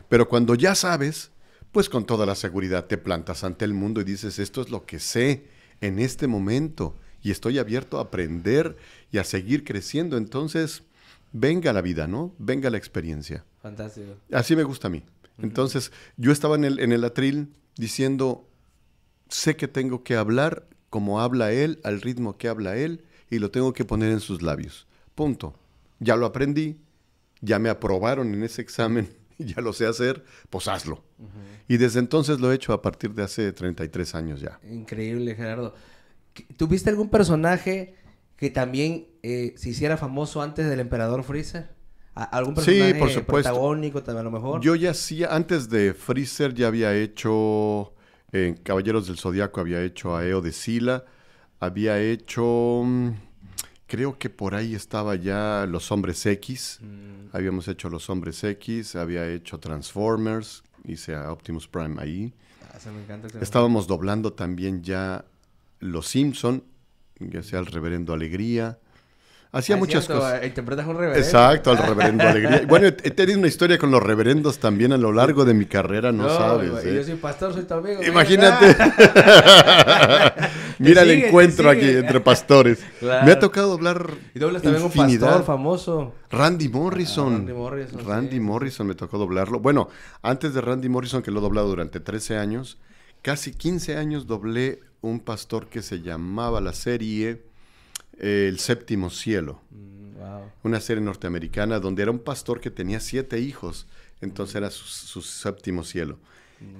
Pero cuando ya sabes, pues con toda la seguridad te plantas ante el mundo y dices, esto es lo que sé en este momento y estoy abierto a aprender y a seguir creciendo. Entonces, venga la vida, ¿no? Venga la experiencia. Fantástico. Así me gusta a mí. Entonces, yo estaba en el, atril diciendo, sé que tengo que hablar como habla él, al ritmo que habla él, y lo tengo que poner en sus labios. Punto. Ya lo aprendí, ya me aprobaron en ese examen, ya lo sé hacer, pues hazlo. Y desde entonces lo he hecho a partir de hace 33 años ya. Increíble, Gerardo. ¿Tuviste algún personaje que también eh, se hiciera famoso antes del emperador Freezer? ¿Algún personaje sí, por también a lo mejor? Yo ya hacía, antes de Freezer ya había hecho, en Caballeros del Zodiaco había hecho a Eo de Sila, había hecho, mm, creo que por ahí estaba ya Los Hombres X, mm. habíamos hecho Los Hombres X, había hecho Transformers, hice a Optimus Prime ahí. Ah, Estábamos doblando también ya Los Simpson, ya sea el Reverendo Alegría, Hacía ah, muchas cosas. Eh, interpretas un reverendo. Exacto, al reverendo Alegría. Bueno, he tenido una historia con los reverendos también a lo largo de mi carrera, no, sabes. ¿eh? Yo soy pastor, soy tu amigo. Imagínate. Mira el encuentro aquí entre pastores. Me ha tocado doblar. Y doblas también un pastor famoso. Randy Morrison. Ah, Randy Morrison. Randy Morrison me tocó doblarlo. Bueno, antes de Randy Morrison, que lo he doblado durante 13 años, casi 15 años doblé un pastor que se llamaba la serie. El séptimo cielo. Mm, una serie norteamericana donde era un pastor que tenía siete hijos, entonces era su, séptimo cielo.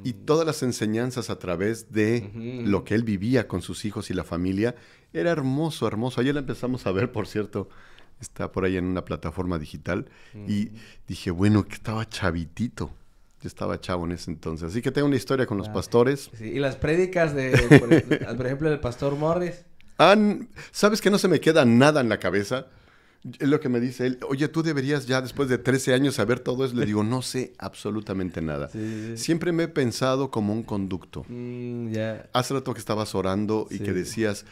Y mm. todas las enseñanzas a través de lo que él vivía con sus hijos y la familia, era hermoso, hermoso. Ayer la empezamos a ver, por cierto, está por ahí en una plataforma digital. Y dije, bueno, que estaba chavitito. Yo estaba chavo en ese entonces. Así que tengo una historia con los pastores. Y las prédicas de, por, por ejemplo, del pastor Morris. Ah, ¿sabes que no se me queda nada en la cabeza? Es lo que me dice él, oye, tú deberías ya después de 13 años saber todo eso. Le digo, no sé absolutamente nada. Siempre me he pensado como un conducto. Mm, Hace rato que estabas orando y que decías,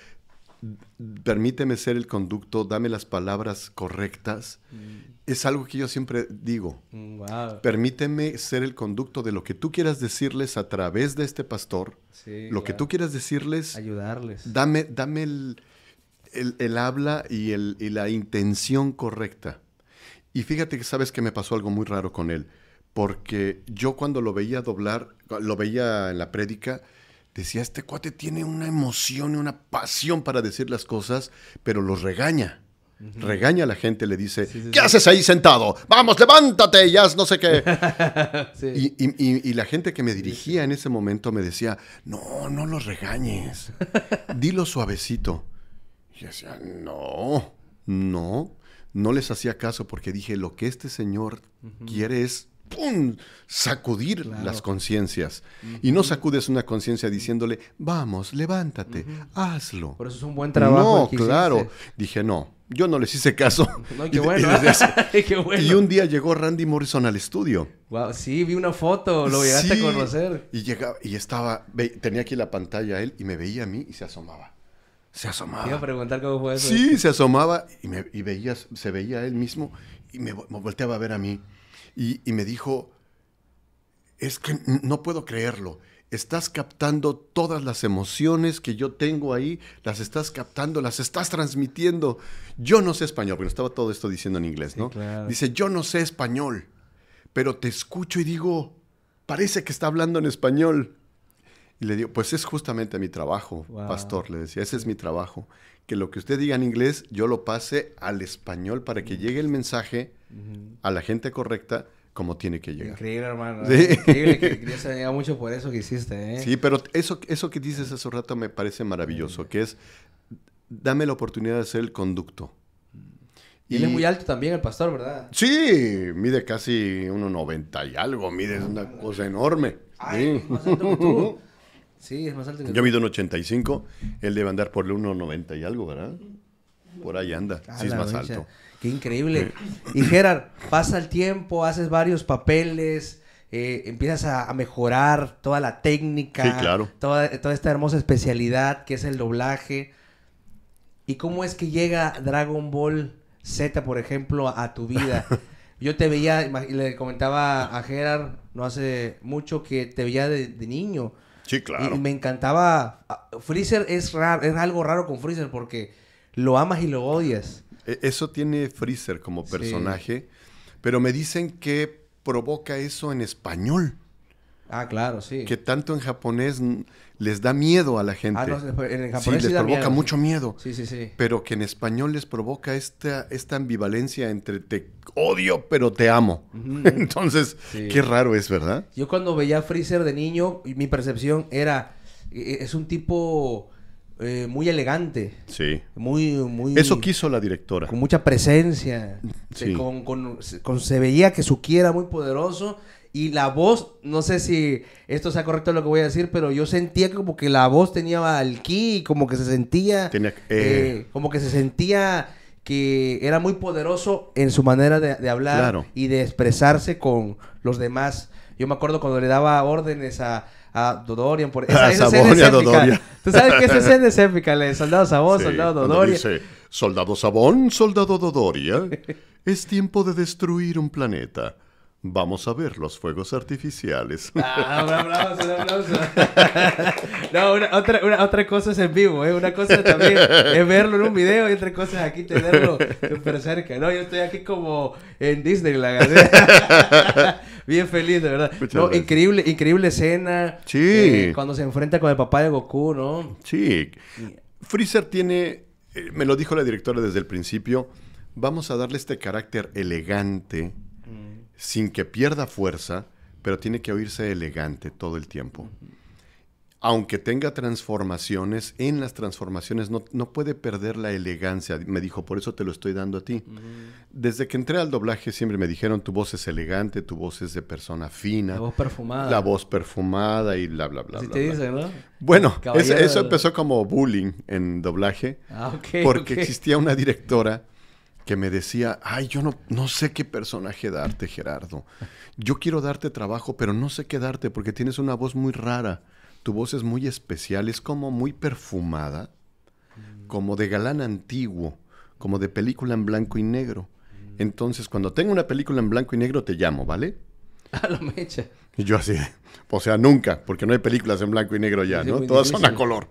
permíteme ser el conducto, dame las palabras correctas mm es algo que yo siempre digo. Mm, Permíteme ser el conducto de lo que tú quieras decirles a través de este pastor. lo que tú quieras decirles. Ayudarles. Dame, dame el, habla y, y, la intención correcta. Y fíjate que sabes que me pasó algo muy raro con él. Porque yo cuando lo veía doblar, lo veía en la prédica, decía, este cuate tiene una emoción y una pasión para decir las cosas, pero los regaña. Regaña a la gente, le dice, ¿qué haces ahí sentado? Vamos, levántate y haz no sé qué. y, la gente que me dirigía en ese momento me decía, no, no los regañes, dilo suavecito. Y decía, no, no, no les hacía caso porque dije, lo que este señor quiere es sacudir las conciencias. Y no sacudes una conciencia diciéndole, vamos, levántate, hazlo. Por eso es un buen trabajo. No, claro. Dije, no, yo no les hice caso. No, qué, bueno. y un día llegó Randy Morrison al estudio. Wow, sí, vi una foto, lo llegaste a conocer. Y llegaba, y estaba, tenía aquí la pantalla él y me veía a mí y se asomaba. Se asomaba. Te iba a preguntar cómo fue eso. Sí, se asomaba y, me, y se veía a él mismo y me, volteaba a ver a mí. y me dijo, es que no puedo creerlo estás captando todas las emociones que yo tengo ahí, las estás captando, las estás transmitiendo. Yo no sé español, pero estaba todo esto diciendo en inglés, ¿no? Dice, yo no sé español, pero te escucho y digo, parece que está hablando en español. Y le digo, pues es justamente mi trabajo, pastor, le decía, ese es mi trabajo, que lo que usted diga en inglés, yo lo pase al español para que mm. llegue el mensaje a la gente correcta como tiene que llegar. Increíble, hermano. Eh, increíble que Dios se mucho por eso que hiciste. ¿eh? Sí, pero eso, eso que dices hace un rato me parece maravilloso, que es, dame la oportunidad de ser el conducto. Y él es muy alto también, el pastor, ¿verdad? Sí, mide casi 1,90 y algo, mide, una cosa enorme. Ay, sí. más alto que tú. Sí, es más alto que Yo tú. mido 85, él debe andar por el 1,90 y algo, ¿verdad? Por ahí anda, sí es más alto. Qué increíble. Y Gerard, pasa el tiempo, haces varios papeles, eh, empiezas a, mejorar toda la técnica, claro. toda, toda esta hermosa especialidad que es el doblaje. ¿Y cómo es que llega Dragon Ball Z, por ejemplo, a tu vida? Yo te veía, le comentaba a Gerard no hace mucho que te veía de, niño. Sí, claro. Y, me encantaba. Ah, Freezer es raro, es algo raro con Freezer porque lo amas y lo odias. E, eso tiene Freezer como personaje, pero me dicen que provoca eso en español. Ah, claro, sí. Que tanto en japonés les da miedo a la gente. Ah, no, en japonés sí, les provoca mucho miedo. Sí, sí, sí. Pero que en español les provoca esta, ambivalencia entre te odio, pero te amo. Entonces, qué raro es, ¿verdad? Yo cuando veía a Freezer de niño, mi percepción era, e, e, es un tipo eh, muy elegante. Sí. Muy, muy. Eso quiso la directora. Con mucha presencia. Sí. Con, se veía que su era muy poderoso. Y la voz, no sé si esto sea correcto lo que voy a decir, pero yo sentía como que la voz tenía el ki, como que se sentía. Eh. Eh, como que se sentía que era muy poderoso en su manera de, hablar y de expresarse con los demás. Yo me acuerdo cuando le daba órdenes a, a Dodorian. Por... Esa, Sabonia, escena Dodoria. Tú sabes que esa escena es épica, le soldado Sabón, soldado Dodoria Dice, soldado Sabón, soldado Dodoria, es tiempo de destruir un planeta. Vamos a ver los fuegos artificiales. Ah, un aplauso, un aplauso. No, otra, otra cosa es en vivo, ¿eh? Una cosa también es verlo en un video y otra cosa es aquí tenerlo súper cerca, ¿no? Yo estoy aquí como en Disneyland. ¿eh? bien feliz, de verdad. increíble, increíble escena. Sí. Eh, cuando se enfrenta con el papá de Goku, ¿no? Sí. Freezer tiene, eh, me lo dijo la directora desde el principio, vamos a darle este carácter elegante, mm. sin que pierda fuerza, pero tiene que oírse elegante todo el tiempo aunque tenga transformaciones, en las transformaciones no, puede perder la elegancia. Me dijo, por eso te lo estoy dando a ti. Desde que entré al doblaje siempre me dijeron, tu voz es elegante, tu voz es de persona fina. La voz perfumada. La voz perfumada y bla, bla, bla. ¿Sí te dice, Bueno, eso empezó como bullying en doblaje. Ah, ok. porque existía una directora que me decía, ay, yo no, no sé qué personaje darte, Gerardo. Yo quiero darte trabajo, pero no sé qué darte porque tienes una voz muy rara tu voz es muy especial, es como muy perfumada, mm. como de galán antiguo, como de película en blanco y negro. Mm. Entonces, cuando tengo una película en blanco y negro, te llamo, ¿vale? A lo mecha. Y yo así, o sea, nunca, porque no hay películas en blanco y negro ya, ¿no? Todas son a color.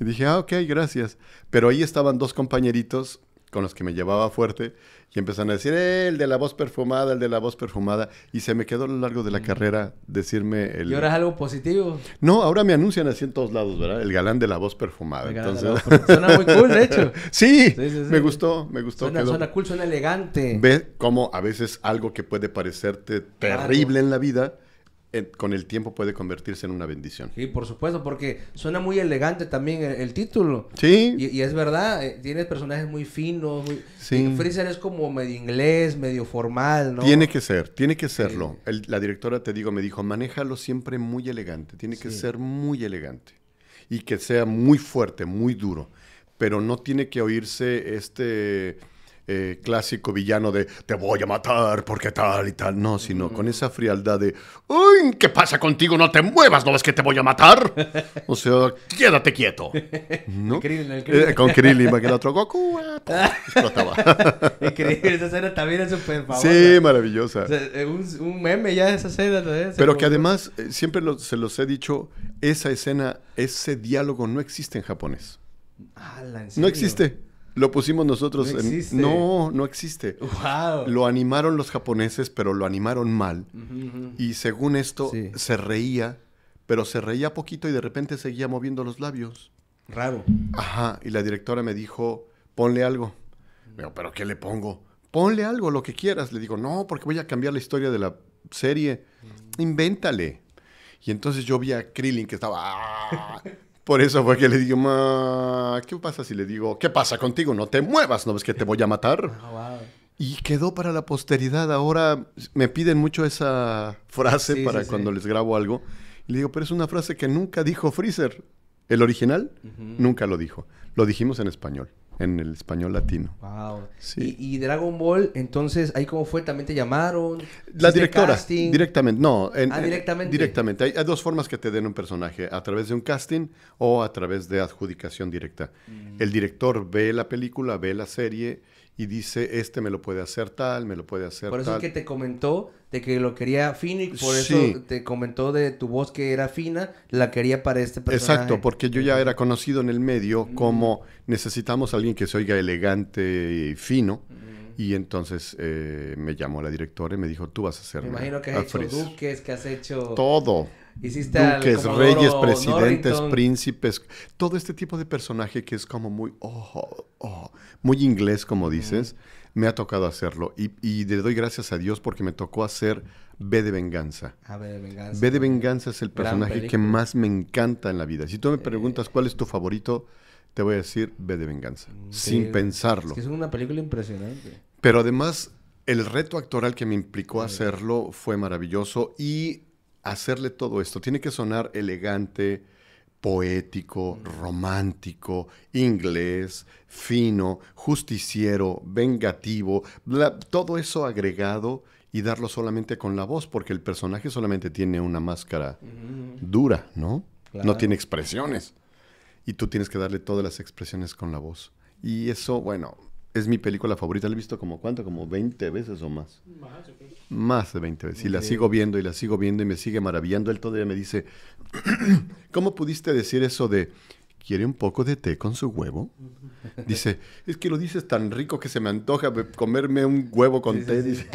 Y dije, ah, ok, gracias. Pero ahí estaban dos compañeritos con los que me llevaba fuerte y empezaron a decir, eh, el de la voz perfumada, el de la voz perfumada. Y se me quedó a lo largo de la mm. carrera decirme el... ¿Y ahora es algo positivo? No, ahora me anuncian así en todos lados, ¿verdad? El galán de la voz perfumada. Suena muy cool, de hecho. sí, me gustó, me gustó. Suena, cool, suena elegante. Ve cómo a veces algo que puede parecerte terrible en la vida eh, con el tiempo puede convertirse en una bendición. Sí, por supuesto, porque suena muy elegante también el, título. Sí. Y, es verdad, eh, tiene personajes muy finos. Muy, sí. Freezer es como medio inglés, medio formal, ¿no? Tiene que ser, tiene que serlo. la directora, te digo, me dijo, manéjalo siempre muy elegante, tiene que ser muy elegante. Y que sea muy fuerte, muy duro. Pero no tiene que oírse este eh, clásico villano de te voy a matar porque tal y tal. No, sino con esa frialdad de ¡Uy! ¿Qué pasa contigo? No te muevas, ¿no ves que te voy a matar? O sea, quédate quieto. Eh, con Krillin, que el otro Goku Increíble, esa escena también es súper Sí, maravillosa. Eh, un, meme ya esa escena. Pero que además, siempre se los he dicho, esa escena, ese diálogo no existe en japonés. No existe. Lo pusimos nosotros. No, existe. no, no existe. Wow. Lo animaron los japoneses, pero lo animaron mal. Y según esto, se reía, pero se reía poquito y de repente seguía moviendo los labios. Raro. Ajá. Y la directora me dijo, ponle algo. Digo, pero ¿qué le pongo? Ponle algo, lo que quieras. Le digo, no, porque voy a cambiar la historia de la serie. Mm. Invéntale. Y entonces yo vi a Krillin que estaba... ¡ah! Por eso fue que le digo, ma, ¿qué pasa si le digo, qué pasa contigo? No te muevas, ¿no ves que te voy a matar? Ah, y quedó para la posteridad. Ahora me piden mucho esa frase para cuando les grabo algo. Y le digo, pero es una frase que nunca dijo Freezer. El original nunca lo dijo. Lo dijimos en español en el español latino. Wow. ¿Y, Dragon Ball, entonces, ahí cómo fue? ¿También te llamaron? La directora. Directamente, no. Ah, directamente. directamente. Hay, dos formas que te den un personaje, a través de un casting o a través de adjudicación directa. Mm. El director ve la película, ve la serie y dice, este me lo puede hacer tal, me lo puede hacer tal. Por eso es que te comentó de que lo quería fino y por eso te comentó de tu voz que era fina, la quería para este personaje. Exacto, porque yo ya era conocido en el medio como necesitamos alguien que se oiga elegante y fino. Y entonces eh, me llamó la directora y me dijo, tú vas a hacer... Me imagino que has hecho duques, que has hecho... Todo. Que es reyes, presidentes, príncipes, todo este tipo de personaje que es como muy, ojo, muy inglés, como dices, me ha tocado hacerlo. Y, le doy gracias a Dios porque me tocó hacer B de Venganza. Ah, B de Venganza. es el personaje que más me encanta en la vida. Si tú me eh. preguntas cuál es tu favorito, te voy a decir B de Venganza, mm, sin pensarlo. Es, una película impresionante. Pero además, el reto actoral que me implicó hacerlo fue maravilloso y hacerle todo esto. Tiene que sonar elegante, poético, mm. romántico, inglés, fino, justiciero, vengativo, todo eso agregado y darlo solamente con la voz, porque el personaje solamente tiene una máscara mm. dura, ¿no? No tiene expresiones. Y tú tienes que darle todas las expresiones con la voz. Y eso, bueno, es mi película favorita. La he visto como cuánto, como 20 veces o más. Más, más de 20 veces. Y la sigo viendo y la sigo viendo y me sigue maravillando. Él todavía me dice, ¿cómo pudiste decir eso de quiere un poco de té con su huevo? Dice, es que lo dices tan rico que se me antoja comerme un huevo con té. Dice,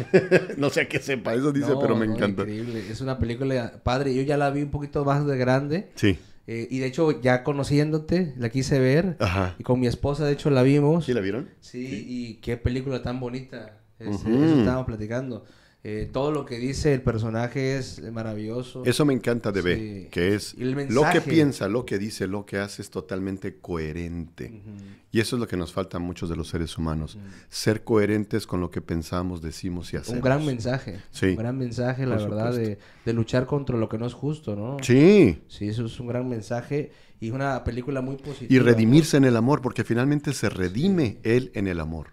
no sé a qué sepa eso, dice, pero me encanta. Increíble, es una película padre. Yo ya la vi un poquito más de grande. Sí. Eh, y de hecho, ya conociéndote, la quise ver. Y con mi esposa, de hecho, la vimos. ¿Sí la vieron? Sí, y qué película tan bonita. es este, estábamos platicando. Eh, todo lo que dice el personaje es maravilloso. Eso me encanta de ver, que es lo que piensa, lo que dice, lo que hace es totalmente coherente. Y eso es lo que nos falta a muchos de los seres humanos, ser coherentes con lo que pensamos, decimos y hacemos. Un gran mensaje, un gran mensaje, la verdad, de, luchar contra lo que no es justo, ¿no? Sí. Sí, eso es un gran mensaje y una película muy positiva. Y redimirse en el amor, porque finalmente se redime él en el amor.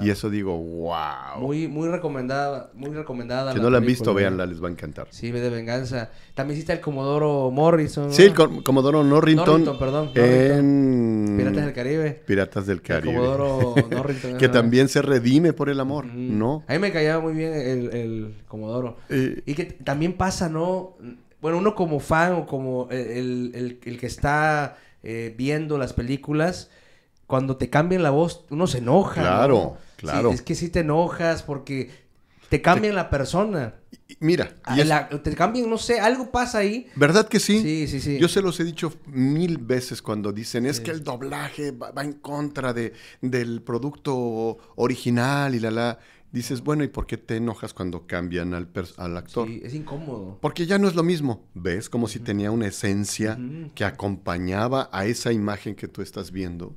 Y eso digo, wow. Muy, muy recomendada, muy recomendada. Si no la han visto, véanla, les va a encantar. Sí, ve de venganza. También hiciste el Comodoro Morrison. Sí, el Comodoro Norrington. Norrington perdón. Piratas del Caribe. Piratas del Caribe. que también se redime por el amor, ¿no? A mí me callaba muy bien el, Comodoro. Eh. y que también pasa, ¿no? Bueno, uno como fan o como el, que está eh, viendo las películas cuando te cambian la voz, uno se enoja. Claro, claro. es que sí te enojas porque te cambian la persona. Mira. te cambian, no sé, algo pasa ahí. ¿Verdad que sí? Sí, sí, sí. Yo se los he dicho mil veces cuando dicen, es que el doblaje va, en contra de, del producto original y la la dices, bueno, ¿y por qué te enojas cuando cambian al, actor? Sí, es incómodo. Porque ya no es lo mismo. Ves como si tenía una esencia que acompañaba a esa imagen que tú estás viendo.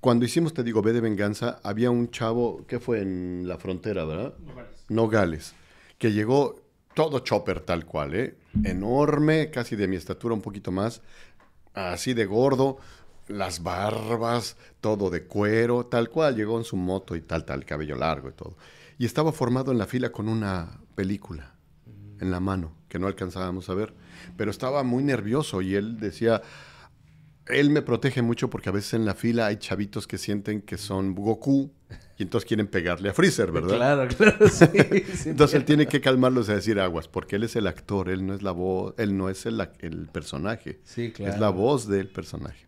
Cuando hicimos, te digo, B de Venganza, había un chavo que fue en la frontera, ¿verdad? Nogales. Nogales, que llegó todo chopper tal cual, ¿eh? Enorme, casi de mi estatura, un poquito más, así de gordo, las barbas, todo de cuero, tal cual, llegó en su moto y tal, tal, cabello largo y todo. Y estaba formado en la fila con una película en la mano, que no alcanzábamos a ver, pero estaba muy nervioso y él decía, él me protege mucho porque a veces en la fila hay chavitos que sienten que son Goku y entonces quieren pegarle a Freezer, ¿verdad? Claro, claro, sí. entonces él tiene que calmarlos y decir aguas, porque él es el actor, él no es la voz, él no es el, personaje. Sí, Es la voz del personaje.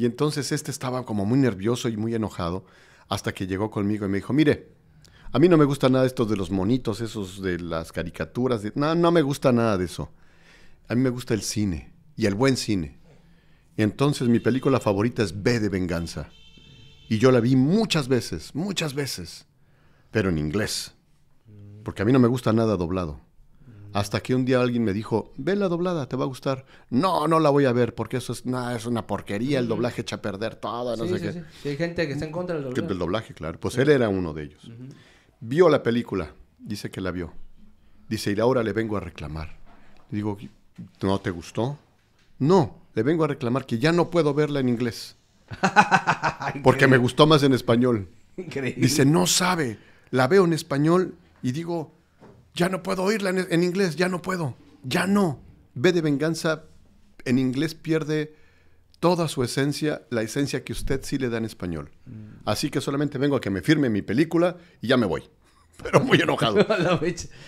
Y entonces este estaba como muy nervioso y muy enojado hasta que llegó conmigo y me dijo, mire, a mí no me gusta nada esto de los monitos, esos de las caricaturas, no, no me gusta nada de eso. A mí me gusta el cine y el buen cine. entonces mi película favorita es B de Venganza. Y yo la vi muchas veces, muchas veces, pero en inglés. Porque a mí no me gusta nada doblado. Hasta que un día alguien me dijo, ve la doblada, te va a gustar. No, no la voy a ver, porque eso es, es una porquería, el doblaje echa a perder todo, no sé sí, qué. Sí. hay gente que está en contra del doblaje. Del doblaje, claro. Pues él era uno de ellos. Vio la película, dice que la vio. Dice, y ahora le vengo a reclamar. digo, ¿no te gustó? No, le vengo a reclamar que ya no puedo verla en inglés. porque me gustó más en español. Increíble. Dice, no sabe, la veo en español y digo, ya no puedo oírla en, inglés, ya no puedo. Ya no. Ve de venganza en inglés pierde toda su esencia, la esencia que usted sí le da en español. Mm. Así que solamente vengo a que me firme mi película y ya me voy. Pero muy enojado.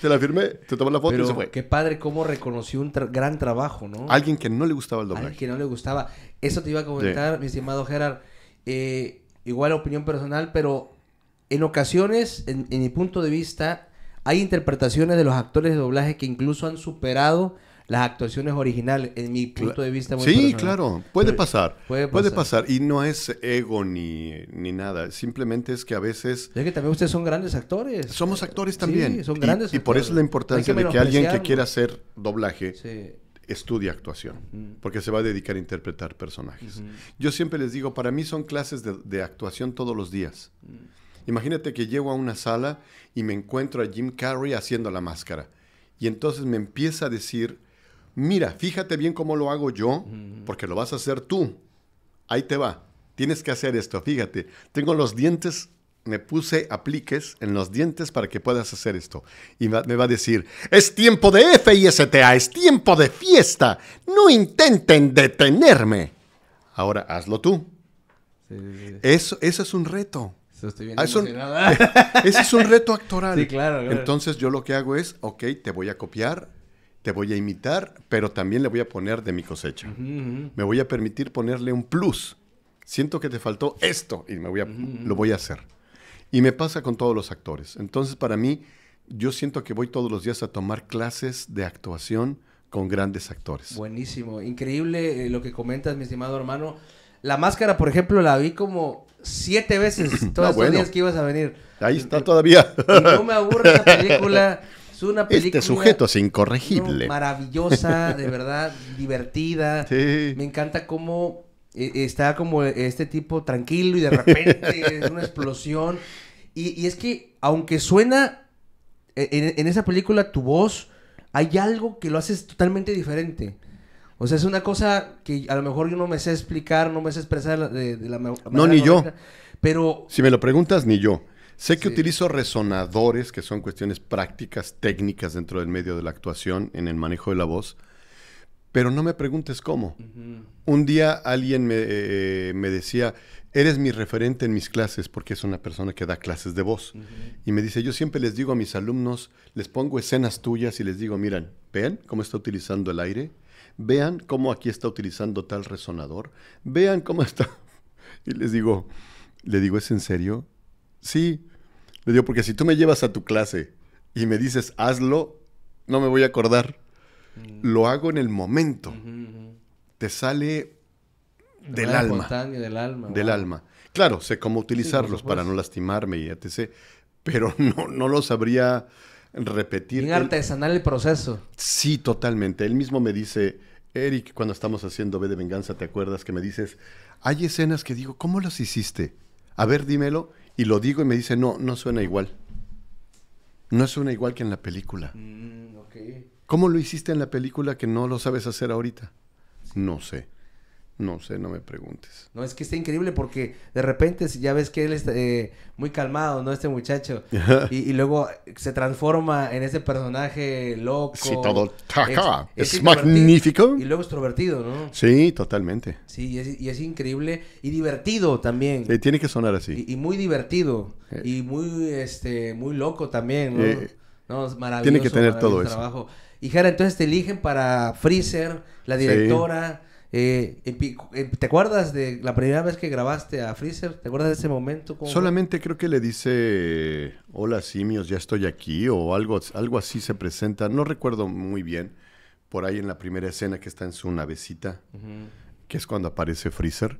se la firmé, se tomó la foto y se fue. Qué padre cómo reconoció un gran trabajo, ¿no? Alguien que no le gustaba el doblaje. Alguien que no le gustaba. Eso te iba a comentar, mi estimado Gerard. Eh, igual opinión personal, pero en ocasiones, en mi punto de vista, hay interpretaciones de los actores de doblaje que incluso han superado las actuaciones originales, en mi punto de vista. sí, claro, puede, pasar, puede pasar. Y no es ego ni, nada, simplemente es que a veces... Es que también ustedes son grandes actores. Somos actores también. Sí, son grandes y, por eso la importancia de que alguien que quiera hacer doblaje... estudie actuación, porque se va a dedicar a interpretar personajes. Yo siempre les digo, para mí son clases de, de actuación todos los días. Imagínate que llego a una sala y me encuentro a Jim Carrey haciendo la máscara. Y entonces me empieza a decir, mira, fíjate bien cómo lo hago yo, porque lo vas a hacer tú. Ahí te va. Tienes que hacer esto, fíjate. Tengo los dientes me puse apliques en los dientes para que puedas hacer esto. Y me va a decir, es tiempo de f FISTA, es tiempo de fiesta, no intenten detenerme. Ahora hazlo tú. eso es un reto. Ah, es un, ese es un reto actoral. claro, Entonces yo lo que hago es, ok, te voy a copiar, te voy a imitar, pero también le voy a poner de mi cosecha. Me voy a permitir ponerle un plus. Siento que te faltó esto y me voy a, lo voy a hacer. Y me pasa con todos los actores. Entonces para mí, yo siento que voy todos los días a tomar clases de actuación con grandes actores. Buenísimo, increíble eh, lo que comentas, mi estimado hermano. La máscara, por ejemplo, la vi como siete veces todas las días que ibas a venir. Ahí está todavía. Y no me aburre la película. Es una este película. Este sujeto es incorregible. maravillosa, de verdad, divertida. Me encanta cómo eh, está como este tipo tranquilo y de repente es una explosión. Y, es que, aunque suena eh, en, en, esa película tu voz, hay algo que lo haces totalmente diferente. O sea, es una cosa que a lo mejor yo no me sé explicar, no me sé expresar de, la manera No, ni yo. Pero... Si me lo preguntas, ni yo. Sé que utilizo resonadores, que son cuestiones prácticas, técnicas dentro del medio de la actuación, en el manejo de la voz, pero no me preguntes cómo. Un día alguien eh, eh, me, decía, eres mi referente en mis clases, porque es una persona que da clases de voz. Y me dice, yo siempre les digo a mis alumnos, les pongo escenas tuyas y les digo, miran vean cómo está utilizando el aire, vean cómo aquí está utilizando tal resonador, vean cómo está. Y les digo, le digo, ¿es en serio? Sí. Le digo, porque si tú me llevas a tu clase y me dices, hazlo, no me voy a acordar. Mm. Lo hago en el momento. Te sale del, alma. del alma. Del alma. Claro, sé cómo utilizarlos para no lastimarme y etc. Pero no, no lo sabría repetir. Bien artesanal el proceso. Sí, totalmente. Él mismo me dice, Eric, cuando estamos haciendo B de Venganza, ¿te acuerdas que me dices, hay escenas que digo, ¿cómo las hiciste? A ver, dímelo. Y lo digo y me dice, no, no suena igual. No suena igual que en la película. Mm, ¿Cómo lo hiciste en la película que no lo sabes hacer ahorita? No sé. No sé, no me preguntes. No, es que está increíble porque de repente ya ves que él es eh, muy calmado, ¿no? Este muchacho. y, luego se transforma en ese personaje loco. Sí, todo Es, magnífico. Y luego extrovertido, ¿no? Sí, totalmente. Sí, y es, increíble. Y divertido también. Eh, tiene que sonar así. Y, muy divertido. Eh. Y muy, este, muy loco también, ¿no? no es maravilloso. Tiene que tener todo eso. Y Jara, entonces te eligen para Freezer, la directora. Eh, ¿Te acuerdas de la primera vez que grabaste a Freezer? ¿Te acuerdas de ese momento? Solamente creo que le dice, hola simios, ya estoy aquí, o algo, algo así se presenta, no recuerdo muy bien, por ahí en la primera escena que está en su navecita, que es cuando aparece Freezer,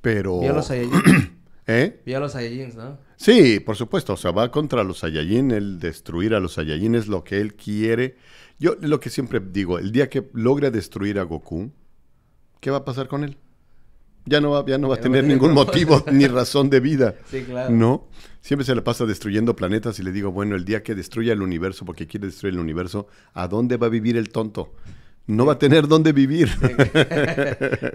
pero... ¿Eh? a los Saiyajins. ¿no? Sí, por supuesto, o sea, va contra los Saiyajin, el destruir a los Saiyajin es lo que él quiere. Yo lo que siempre digo, el día que logra destruir a Goku, ¿qué va a pasar con él? Ya no va, ya no va a tener ningún motivo ni razón de vida. Sí, claro. ¿No? Siempre se le pasa destruyendo planetas y le digo, bueno, el día que destruya el universo, porque quiere destruir el universo, ¿a dónde va a vivir el tonto? No va a tener dónde vivir.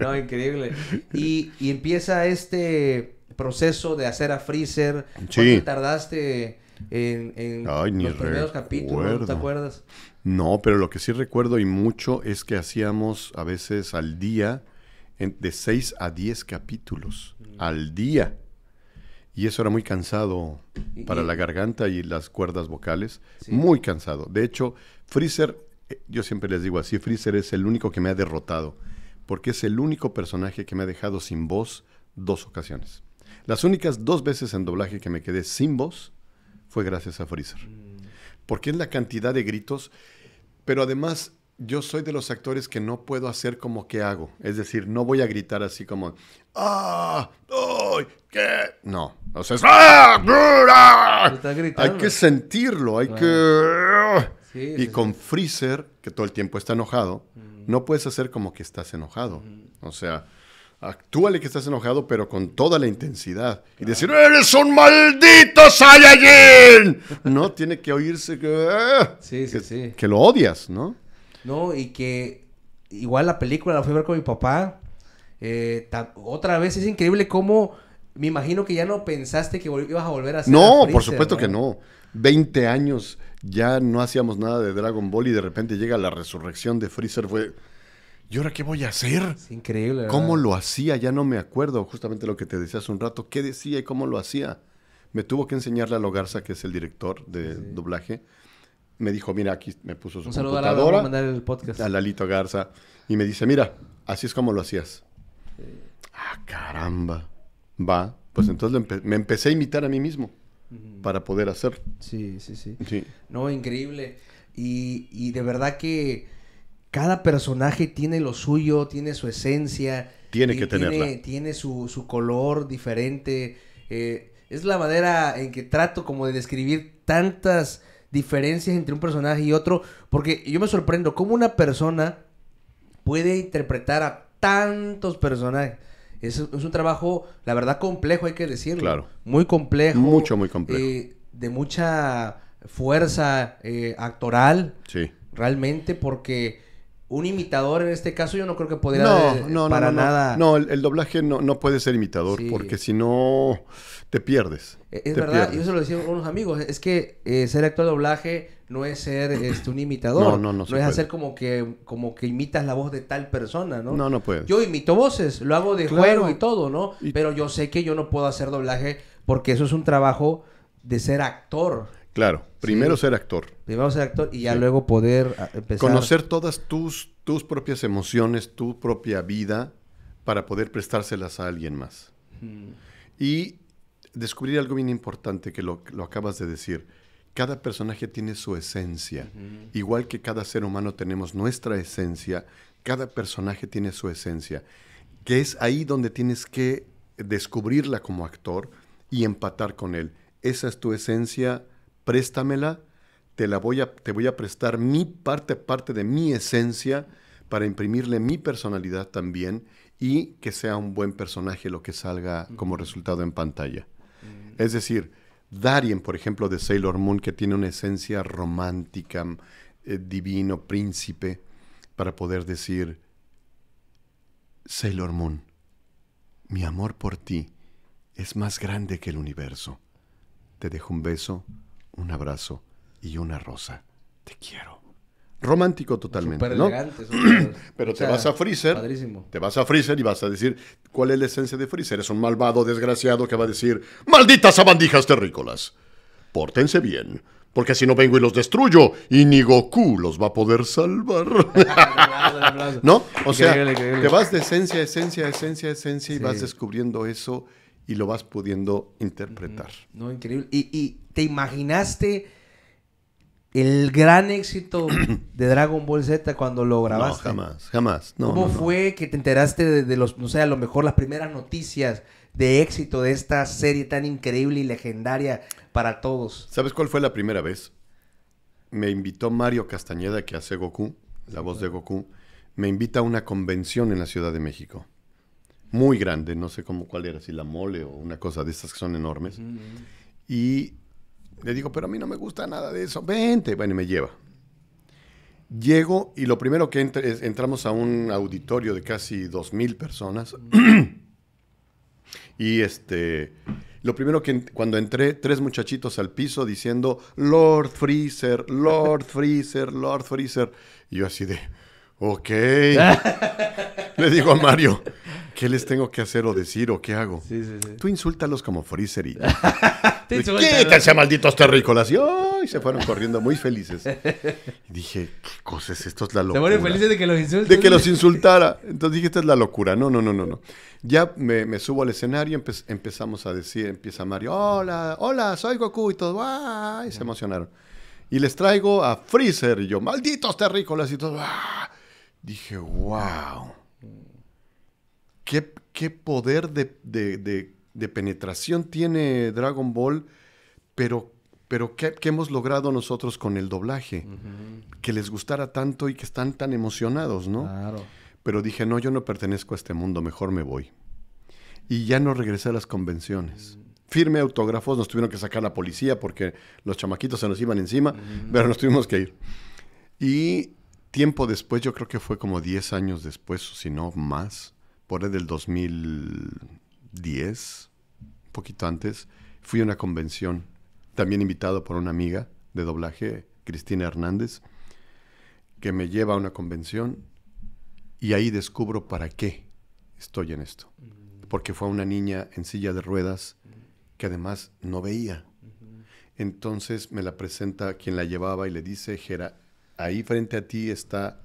no, increíble. Y, empieza este proceso de hacer a Freezer. ¿Cuánto tardaste en, los primeros capítulos? ¿Te acuerdas? No, pero lo que sí recuerdo y mucho es que hacíamos a veces al día de 6 a 10 capítulos. Mm. Al día. Y eso era muy cansado para la garganta y las cuerdas vocales. Muy cansado. De hecho, Freezer, eh, yo siempre les digo así, Freezer es el único que me ha derrotado. Porque es el único personaje que me ha dejado sin voz dos ocasiones. Las únicas dos veces en doblaje que me quedé sin voz fue gracias a Freezer. Mm porque es la cantidad de gritos, pero además yo soy de los actores que no puedo hacer como que hago, es decir, no voy a gritar así como ¡Ah! ay, ¿Qué? No, o sea, es ¡Ah! Hay que sentirlo, hay que... Ah". y con Freezer, que todo el tiempo está enojado, no puedes hacer como que estás enojado. O sea, Actúale que estás enojado, pero con toda la intensidad. Y decir, ¡eres un maldito Saiyajin! no, tiene que oírse que, ah, sí, sí, lo odias, ¿no? No, y que igual la película la fui a ver con mi papá. Eh, otra vez es increíble cómo me imagino que ya no pensaste que ibas a volver a hacer. No, por supuesto que no. Veinte años ya no hacíamos nada de Dragon Ball y de repente llega la resurrección de Freezer. Fue. ¿y ahora qué voy a hacer? Es increíble. ¿Cómo lo hacía? Ya no me acuerdo justamente lo que te decía hace un rato. ¿Qué decía y cómo lo hacía? Me tuvo que enseñarle a Logarza, que es el director de doblaje. Me dijo, mira, aquí me puso su un Saludo a, la, mandar el podcast. A Lalito Garza. Y me dice, mira, así es como lo hacías. Ah, caramba. Va. Pues entonces me empecé a imitar a mí mismo para poder hacer. Sí, sí, sí, sí. No, increíble. y de verdad que cada personaje tiene lo suyo, tiene su esencia. Tiene que tenerla. Tiene su, su color diferente. Eh, es la manera en que trato como de describir tantas diferencias entre un personaje y otro. Porque yo me sorprendo cómo una persona puede interpretar a tantos personajes. Es, un trabajo, la verdad, complejo, hay que decirlo. Claro. Muy complejo. Mucho, muy complejo. Eh, de mucha fuerza eh, actoral. Sí. Realmente, porque un imitador en este caso yo no creo que podría no, para nada. No, el, doblaje no, puede ser imitador porque si no te pierdes. E, es, verdad, yo se lo decía a unos amigos, es que eh, ser actor de doblaje no es ser este, un imitador. No, no, no. No es hacer como que, como que imitas la voz de tal persona, ¿no? No, no puedes. Yo imito voces, lo hago de juego y todo, ¿no? Pero yo sé que yo no puedo hacer doblaje porque eso es un trabajo de ser actor. Claro, primero ser actor. Primero ser actor y ya luego poder ah, empezar. Conocer todas tus, tus propias emociones, tu propia vida, para poder prestárselas a alguien más. Y descubrir algo bien importante que lo, acabas de decir. Cada personaje tiene su esencia. Igual que cada ser humano tenemos nuestra esencia, cada personaje tiene su esencia. Que es ahí donde tienes que descubrirla como actor y empatar con él. Esa es tu esencia préstamela, te, la voy a, te voy a prestar mi parte, parte de mi esencia para imprimirle mi personalidad también y que sea un buen personaje lo que salga como resultado en pantalla. Mm. Es decir, Darien, por ejemplo, de Sailor Moon, que tiene una esencia romántica, eh, divino, príncipe, para poder decir, Sailor Moon, mi amor por ti es más grande que el universo. Te dejo un beso, un abrazo y una rosa. Te quiero. Romántico totalmente, ¿no? Pero te vas a Freezer. Te vas a Freezer y vas a decir, ¿cuál es la esencia de Freezer? Es un malvado desgraciado que va a decir, malditas sabandijas terrícolas. Pórtense bien. Porque si no vengo y los destruyo, y ni Goku los va a poder salvar. ¿No? O sea, te vas de esencia, esencia, esencia, esencia, y vas descubriendo eso y lo vas pudiendo interpretar. No, increíble. y, ¿Te imaginaste el gran éxito de Dragon Ball Z cuando lo grabaste? No, jamás, jamás. No, ¿Cómo fue que te enteraste de, los, no sé, a lo mejor las primeras noticias de éxito de esta serie tan increíble y legendaria para todos? ¿Sabes cuál fue la primera vez? Me invitó Mario Castañeda, que hace Goku, la voz de Goku, me invita a una convención en la Ciudad de México muy grande, no sé cómo cuál era, si la mole o una cosa de estas que son enormes. Y le digo, pero a mí no me gusta nada de eso. Vente. Bueno, y me lleva. Llego y lo primero que entramos a un auditorio de casi 2.000 personas. y este, lo primero que cuando entré, tres muchachitos al piso diciendo, Lord Freezer, Lord Freezer, Lord Freezer. Y yo así de, ok. Le digo a Mario, ¿qué les tengo que hacer o decir o qué hago? Sí, sí, sí. Tú insúltalos como Freezer y... Quítense, malditos terrícolas. Y, se fueron corriendo muy felices. dije, ¿qué cosa es esto? Es la locura. Se fueron felices de que los insultara. Entonces dije, esta es la locura. No, no, no, no. no. Ya me, subo al escenario, empezamos a decir, empieza Mario, hola, hola, soy Goku y todo. Y se emocionaron. Y les traigo a Freezer y yo, malditos terrícolas y todo. ¡Ah! Dije, wow. Mm. ¿Qué, poder de de penetración tiene Dragon Ball, pero, pero ¿qué, hemos logrado nosotros con el doblaje? Que les gustara tanto y que están tan emocionados, ¿no? Claro. Pero dije, no, yo no pertenezco a este mundo, mejor me voy. Y ya no regresé a las convenciones. Mm. Firme autógrafos, nos tuvieron que sacar la policía porque los chamaquitos se nos iban encima, pero nos tuvimos que ir. Y tiempo después, yo creo que fue como 10 años después, si no más, por el del 2000, 10, un poquito antes, fui a una convención, también invitado por una amiga de doblaje, Cristina Hernández, que me lleva a una convención y ahí descubro para qué estoy en esto. Mm. Porque fue una niña en silla de ruedas que además no veía. Entonces me la presenta quien la llevaba y le dice, Jera, ahí frente a ti está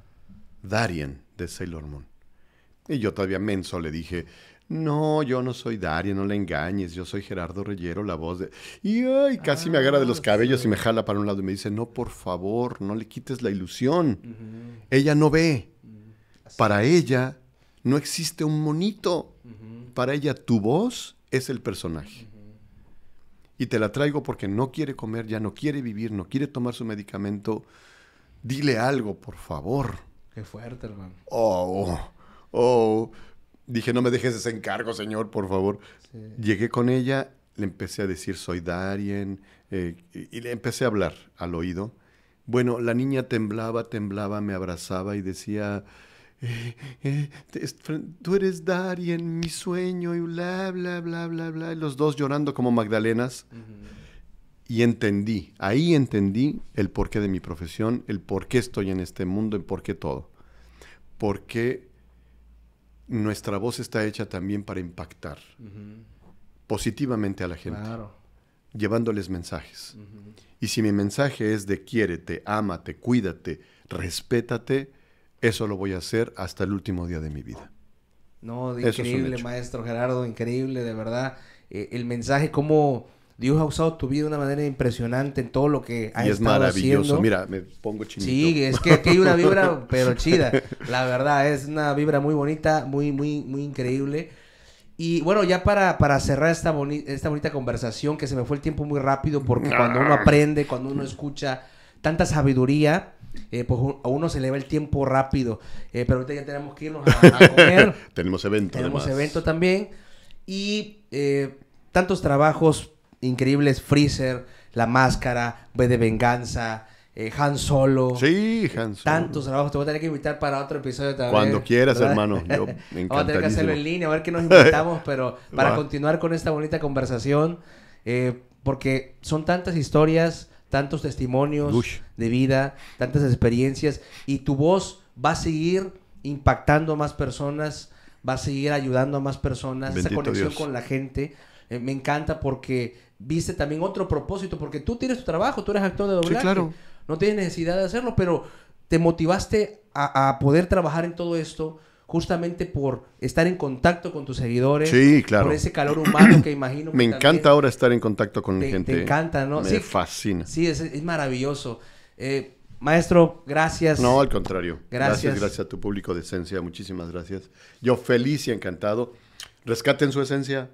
Darien de Sailor Moon. Y yo todavía menso le dije, no, yo no soy Daria, no la engañes, yo soy Gerardo Reyero, la voz de... Y casi me agarra de ah, los cabellos y me jala para un lado y me dice, no, por favor, no le quites la ilusión. Ella no ve. Para ella no existe un monito. Para ella tu voz es el personaje. Y te la traigo porque no quiere comer, ya no quiere vivir, no quiere tomar su medicamento. Dile algo, por favor. Qué fuerte, hermano. Oh, oh. oh dije, no me dejes ese encargo, señor, por favor. Llegué con ella, le empecé a decir, soy Darien, eh, y, le empecé a hablar al oído. Bueno, la niña temblaba, temblaba, me abrazaba y decía, eh, eh, tú eres Darien, mi sueño, y bla, bla, bla, bla, bla. Y los dos llorando como Magdalenas. Y entendí, ahí entendí el porqué de mi profesión, el porqué estoy en este mundo, el porqué todo. Porque nuestra voz está hecha también para impactar positivamente a la gente, claro. llevándoles mensajes. Y si mi mensaje es de quiérete, ámate, cuídate, respétate, eso lo voy a hacer hasta el último día de mi vida. No, increíble, maestro Gerardo, increíble, de verdad. Eh, el mensaje, cómo Dios ha usado tu vida de una manera impresionante en todo lo que has y es maravilloso. Mira, me pongo chinito. Sí, es que aquí hay una vibra, pero chida. La verdad, es una vibra muy bonita, muy, muy, muy increíble. Y bueno, ya para, para cerrar esta, esta bonita conversación, que se me fue el tiempo muy rápido, porque cuando uno ah. aprende, cuando uno escucha tanta sabiduría, eh, pues a uno se le va el tiempo rápido. Eh, pero ahorita ya tenemos que irnos a, comer. tenemos evento. Tenemos evento también. Y eh, tantos trabajos increíbles Freezer, La Máscara, Ve de Venganza, eh, Han Solo. Sí, Han Solo. Tantos trabajos. Te voy a tener que invitar para otro episodio también. Cuando quieras, hermano. Vamos a tener que hacerlo en línea, a ver qué nos invitamos, pero para continuar con esta bonita conversación, eh, porque son tantas historias, tantos testimonios de vida, tantas experiencias, y tu voz va a seguir impactando a más personas, va a seguir ayudando a más personas, esa conexión con la gente. Eh, me encanta porque viste también otro propósito, porque tú tienes tu trabajo, tú eres actor de doblaje. No tienes necesidad de hacerlo, pero te motivaste a, poder trabajar en todo esto justamente por estar en contacto con tus seguidores. Sí, claro. Por ese calor humano que imagino. me encanta ahora estar en contacto con gente. Te encanta, ¿no? Me fascina. Sí, es, maravilloso. Eh, maestro, gracias. No, al contrario. Gracias. Gracias, gracias a tu público de esencia. Muchísimas gracias. Yo feliz y encantado. Rescaten su esencia,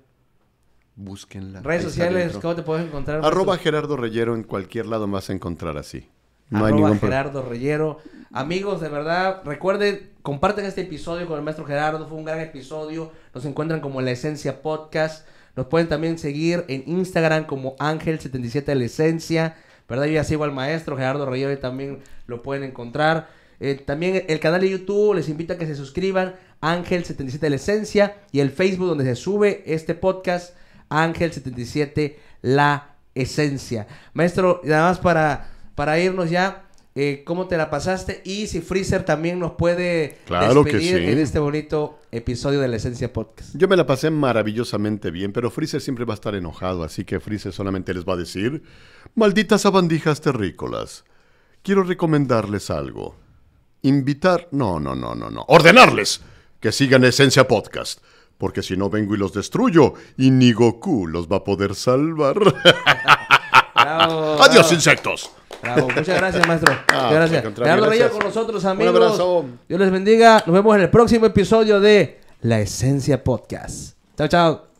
Búsquenla. Redes sociales, ¿cómo te puedes encontrar? Arroba Gerardo Reyero, en cualquier lado más encontrar así. No Arroba Gerardo Reyero. Amigos, de verdad, recuerden, comparten este episodio con el maestro Gerardo, fue un gran episodio. Nos encuentran como La Esencia Podcast. Nos pueden también seguir en Instagram como Ángel77 de La Esencia. ¿Verdad? Yo ya sigo al maestro Gerardo Reyero y también lo pueden encontrar. Eh, también el canal de YouTube, les invito a que se suscriban, Ángel77 de La Esencia, y el Facebook donde se sube este podcast Ángel 77, la esencia. Maestro, nada más para, para irnos ya, eh, ¿cómo te la pasaste? Y si Freezer también nos puede claro despedir en este bonito episodio de la Esencia Podcast. Yo me la pasé maravillosamente bien, pero Freezer siempre va a estar enojado, así que Freezer solamente les va a decir, malditas abandijas terrícolas, quiero recomendarles algo. Invitar, no, no, no, no, no, ordenarles que sigan Esencia Podcast porque si no vengo y los destruyo, y ni Goku los va a poder salvar. Adiós, insectos. Bravo. Muchas gracias, maestro. Ah, gracias. Muchas gracias. con nosotros, amigos. Un abrazo. Dios les bendiga. Nos vemos en el próximo episodio de La Esencia Podcast. Chao, chao.